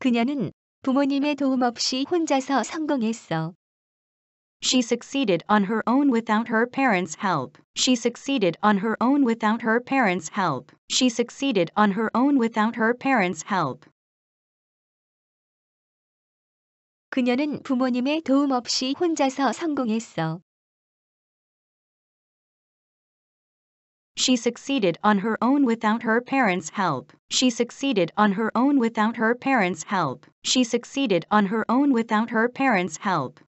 그녀는 부모님의 도움 없이 혼자서 성공했어. She succeeded on her own without her parents' help. She succeeded on her own without her parents' help. She succeeded on her own without her parents' help. 그녀는 부모님의 도움 없이 혼자서 성공했어. She succeeded on her own without her parents' help. She succeeded on her own without her parents' help. She succeeded on her own without her parents' help.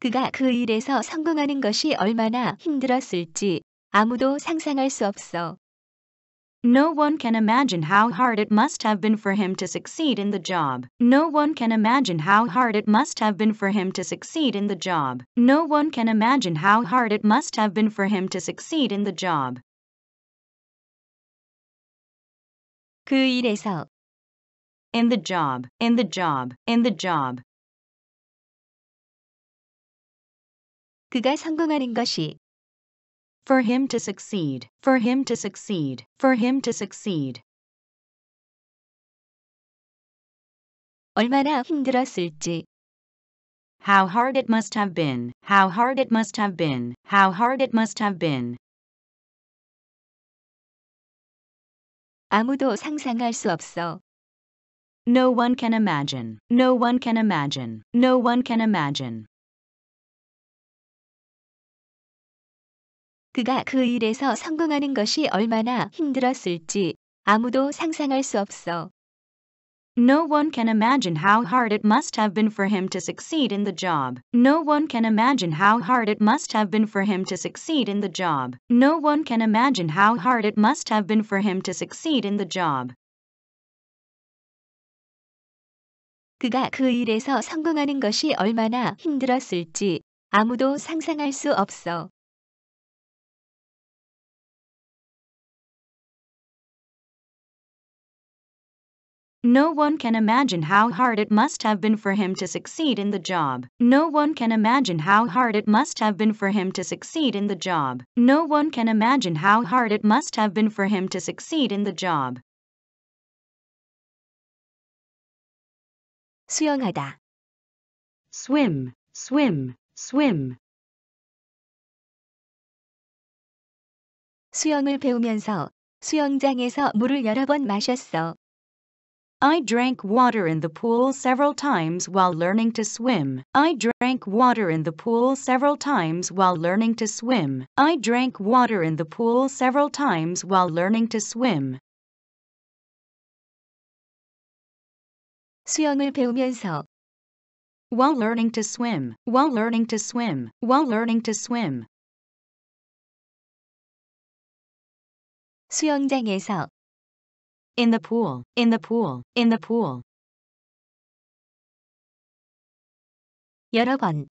그가 그 일에서 성공하는 것이 얼마나 힘들었을지 아무도 상상할 수 없어. No one can imagine how hard it must have been for him to succeed in the job. No one can imagine how hard it must have been for him to succeed in the job. No one can imagine how hard it must have been for him to succeed in the job. 그 일에서 in the job, in the job, in the job. 그가 성공하는 것이 for him to succeed, for him to succeed, for him to succeed. 얼마나 힘들었을지. How hard it must have been, how hard it must have been, how hard it must have been. 아무도 상상할 수 없어. No one can imagine, no one can imagine, no one can imagine. 그가 그 일에서 성공하는 것이 얼마나 힘들었을지 아무도 상상할 수 없어. No one can imagine how hard it must have been for him to succeed in the job. No one can imagine how hard it must have been for him to succeed in the job. No one can imagine how hard it must have been for him to succeed in the job. 그가 그 일에서 성공하는 것이 얼마나 힘들었을지 아무도 상상할 수 없어. No one can imagine how hard it must have been for him to succeed in the job. No one can imagine how hard it must have been for him to succeed in the job. No one can imagine how hard it must have been for him to succeed in the job. 수영하다. swim, swim, swim. 수영을 배우면서 수영장에서 물을 여러 번 마셨어. I drank water in the pool several times while learning to swim. I drank water in the pool several times while learning to swim. I drank water in the pool several times while learning to swim. 수영을 배우면서 while learning to swim, while learning to swim, while learning to swim. 수영장에서 in the pool, in the pool, in the pool. 여러 번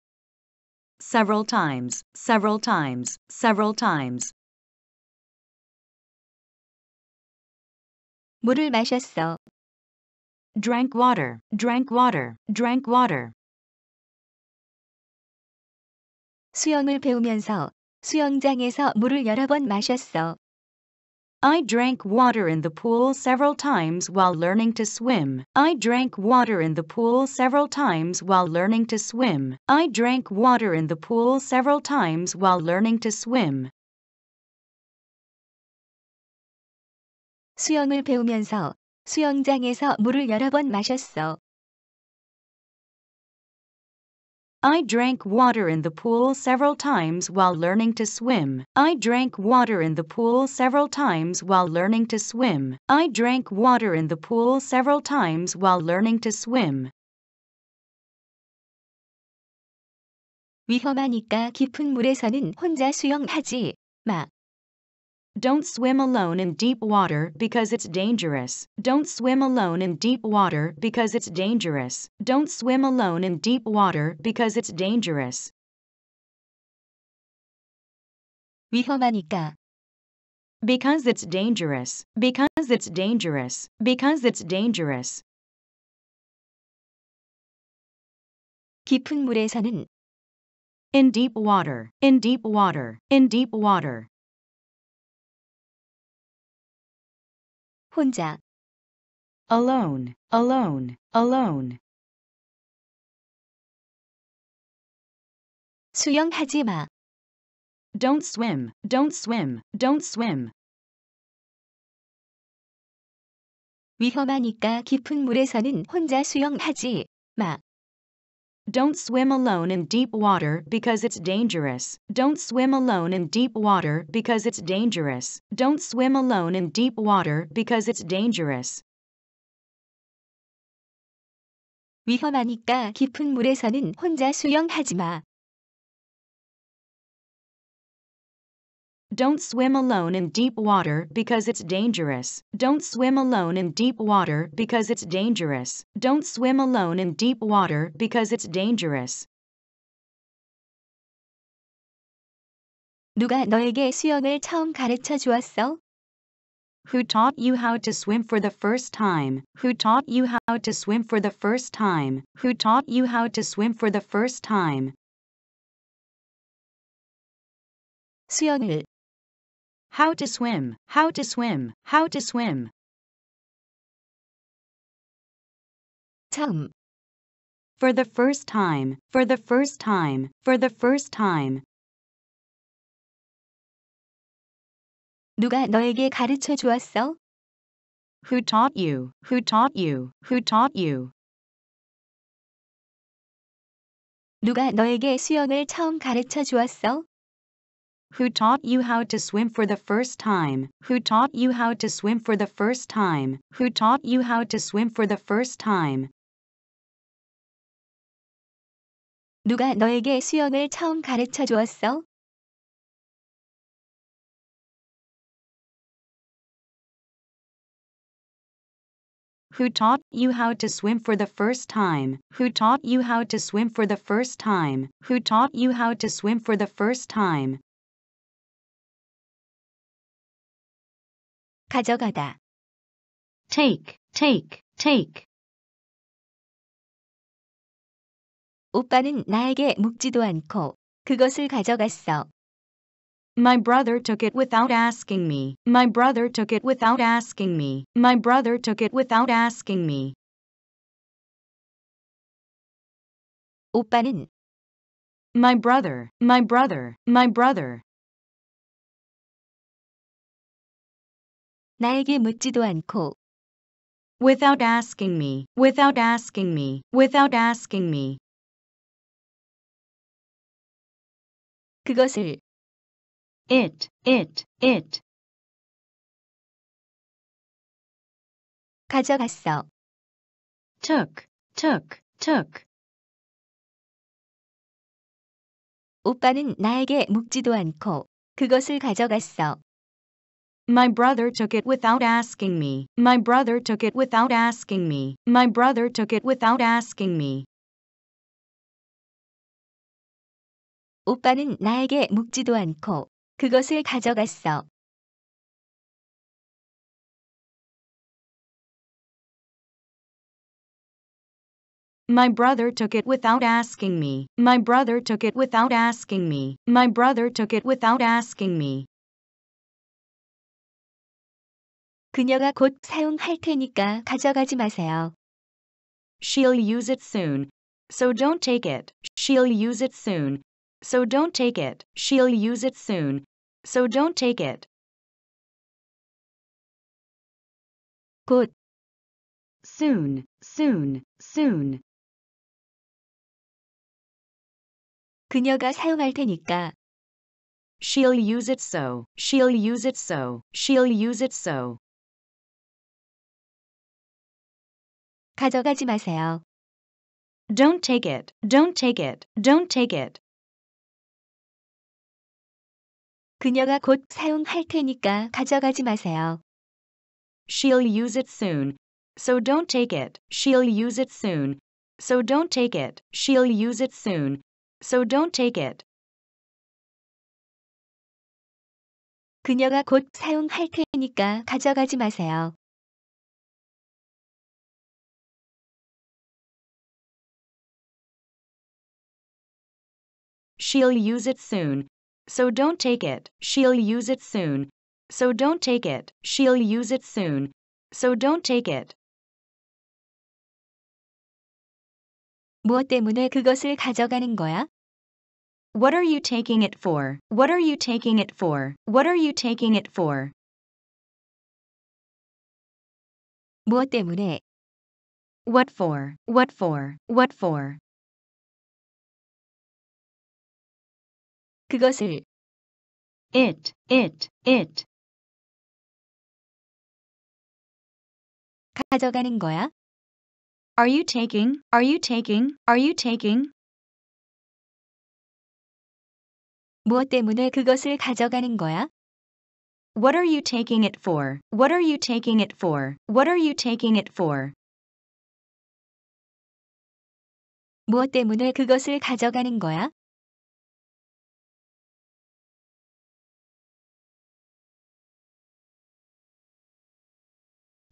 several times, several times, several times. 물을 마셨어. drank water, drank water, drank water. 수영을 배우면서 수영장에서 물을 여러 번 마셨어. I drank water in the pool several times while learning to swim. I drank water in the pool several times while learning to swim. I drank water in the pool several times while learning to swim. 수영을 배우면서 수영장에서 물을 여러 번 마셨어. I drank water in the pool several times while learning to swim. I drank water in the pool several times while learning to swim. I drank water in the pool several times while learning to swim. 위험하니까 깊은 물에서는 혼자 수영하지 마. Don't swim alone in deep water because it's dangerous. Don't swim alone in deep water because it's dangerous. Don't swim alone in deep water because it's dangerous. 위험하니까 because it's dangerous. Because it's dangerous. Because it's dangerous. 깊은 물에 사는 in deep water. In deep water. In deep water. 혼자 alone, alone, alone 수영하지 마 Don't swim, don't swim, don't swim 위험하니까 깊은 물에서는 혼자 수영하지 마. Don't swim alone in deep water because it's dangerous. Don't swim alone in deep water because it's dangerous. Don't swim alone in deep water because it's dangerous. 위험하니까 깊은 물에서는 혼자 수영하지 마. Don't swim alone in deep water because it's dangerous. Don't swim alone in deep water because it's dangerous. Don't swim alone in deep water because it's dangerous. 누가 너에게 수영을 처음 가르쳐 주었어? Who taught you how to swim for the first time? Who taught you how to swim for the first time? Who taught you how to swim for the first time? 수영을 how to swim, how to swim, how to swim. 처음 For the first time, for the first time, for the first time. 누가 너에게 가르쳐 주었어? Who taught you? Who taught you? Who taught you? 누가 너에게 수영을 처음 가르쳐 주었어? Who taught you how to swim for the first time? Who taught you how to swim for the first time? Who taught you how to swim for the first time? 누가 너에게 수영을 처음 가르쳐 주었어? Who taught you how to swim for the first time? Who taught you how to swim for the first time? Who taught you how to swim for the first time? 가져가다. take, take, take. 오빠는 나에게 묻지도 않고 그것을 가져갔어. My brother took it without asking me. My brother took it without asking me. My brother took it without asking me. 오빠는 My brother, my brother, my brother 나에게 묻지도 않고 without asking me, without asking me, without asking me. 그것을 it, it, it 가져갔어. took, took, took 오빠는 나에게 묻지도 않고 그것을 가져갔어. My brother took it without asking me. My brother took it without asking me. My brother took it without asking me. 오빠는 나에게 묻지도 않고 그것을 가져갔어. My brother took it without asking me. My brother took it without asking me. My brother took it without asking me. 그녀가 곧 사용할 테니까 가져가지 마세요. She'll use it soon. So don't take it. She'll use it soon. So don't take it. She'll use it soon. So don't take it. 곧 soon, soon, soon. 그녀가 사용할 테니까 She'll use it so. She'll use it so. She'll use it so. 가져가지 마세요. Don't take it. Don't take it. Don't take it. 그녀가 곧 사용할 테니까 가져가지 마세요. She'll use it soon. So don't take it. She'll use it soon. So don't take it. She'll use it soon. So don't take it. 그녀가 곧 사용할 테니까 가져가지 마세요. She'll use it soon. So don't take it. She'll use it soon. So don't take it. She'll use it soon. So don't take it. 무엇 때문에 그것을 가져가는 거야? What are you taking it for? What are you taking it for? What are you taking it for? 무엇 때문에? What for? What for? What for? 그것을 it, it, it 가져가는 거야? Are you taking? Are you taking? Are you taking? 무엇 때문에 그것을 가져가는 거야? What are you taking it for? What are you taking it for? What are you taking it for? 무엇 때문에 그것을 가져가는 거야?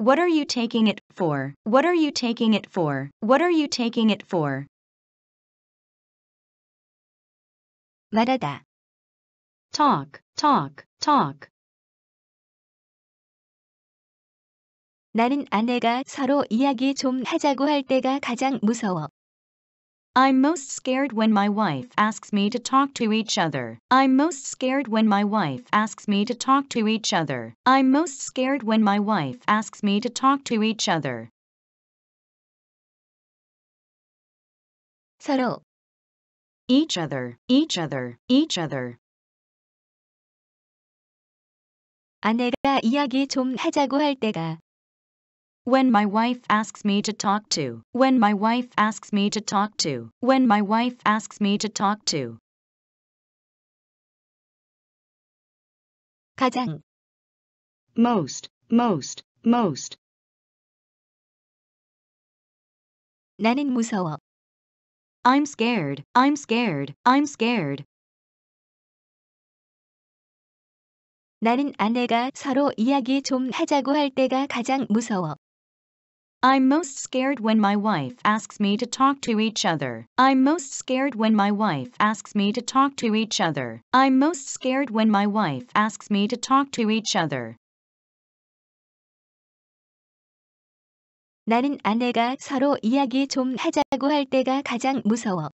What are you taking it for? What are you taking it for? What are you taking it for? 말하다. Talk, talk, talk. 나는 아내가 서로 이야기 좀 하자고 할 때가 가장 무서워. I'm most scared when my wife asks me to talk to each other. I'm most scared when my wife asks me to talk to each other. I'm most scared when my wife asks me to talk to each other. 서로 each other, each other, each other. 아내가 이야기 좀 하자고 할 때가 when my wife asks me to talk to. When my wife asks me to talk to. When my wife asks me to talk to. 가장 most most most 나는 무서워 I'm scared I'm scared I'm scared 나는 아내가 서로 이야기 좀 하자고 할 때가 가장 무서워 I'm most scared when my wife asks me to talk to each other. I'm most scared when my wife asks me to talk to each other. I'm most scared when my wife asks me to talk to each other. 나는 아내가 서로 이야기 좀 하자고 할 때가 가장 무서워.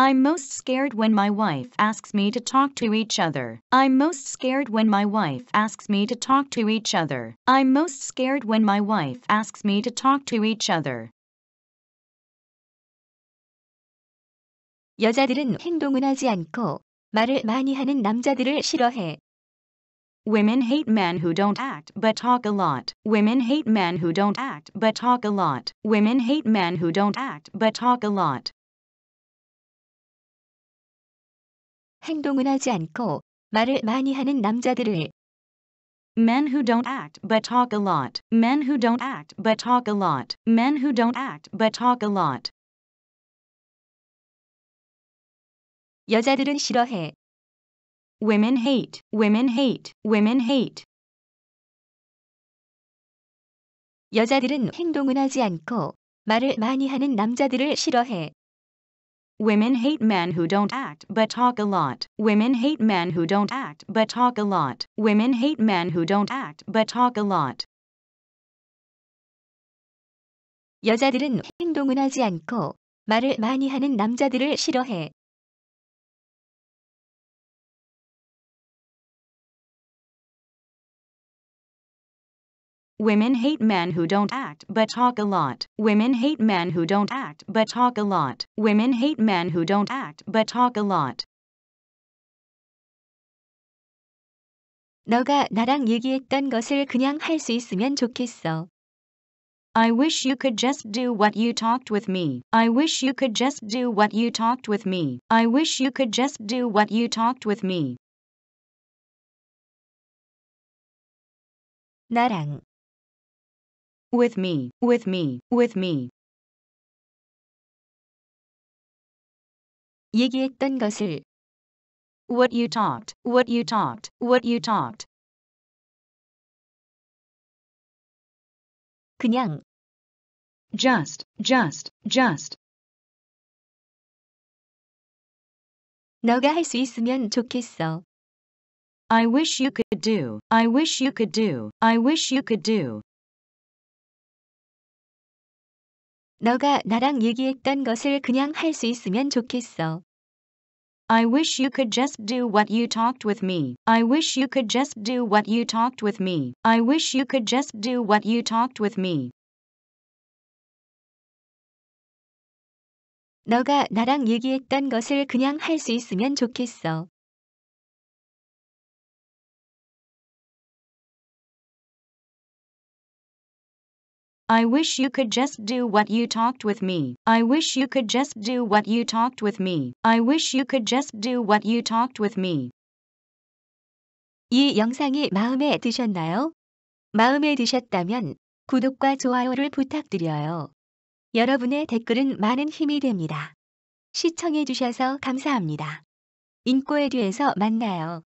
I'm most scared when my wife asks me to talk to each other. I'm most scared when my wife asks me to talk to each other. I'm most scared when my wife asks me to talk to each other. 여자들은 행동은 하지 않고 말을 많이 하는 남자들을 싫어해. Women hate men who don't act but talk a lot. Women hate men who don't act but talk a lot. Women hate men who don't act but talk a lot. 행동은 하지 않고 말을 많이 하는 남자들을 Men who don't act but talk a lot. Men who don't act but talk a lot. Men who don't act but talk a lot. 여자들은 싫어해. Women hate. Women hate. Women hate. 여자들은 행동은 하지 않고 말을 많이 하는 남자들을 싫어해. Women hate men who don't act but talk a lot. Women hate men who don't act but talk a lot. Women hate men who don't act but talk a lot. 여자들은 행동은 하지 않고 말을 많이 하는 남자들을 싫어해. Women hate men who don't act but talk a lot. Women hate men who don't act but talk a lot. Women hate men who don't act but talk a lot. 너가 나랑 얘기했던 것을 그냥 할 수 있으면 좋겠어. I wish you could just do what you talked with me. I wish you could just do what you talked with me. I wish you could just do what you talked with me. 나랑 with me, with me, with me. 얘기했던 것을 what you talked, what you talked, what you talked. 그냥 just, just, just. 너가 할 수 있으면 좋겠어. I wish you could do. I wish you could do. I wish you could do. 너가 나랑 얘기했던 것을 그냥 할 수 있으면 좋겠어. I wish you could just do what you talked with me. I wish you could just do what you talked with me. I wish you could just do what you talked with me. 너가 나랑 얘기했던 것을 그냥 할 수 있으면 좋겠어. I wish you could just do what you talked with me. I wish you could just do what you talked with me. I wish you could just do what you talked with me. 이 영상이 마음에 드셨나요? 마음에 드셨다면 구독과 좋아요를 부탁드려요. 여러분의 댓글은 많은 힘이 됩니다. 시청해주셔서 감사합니다. 인코에듀에서 만나요.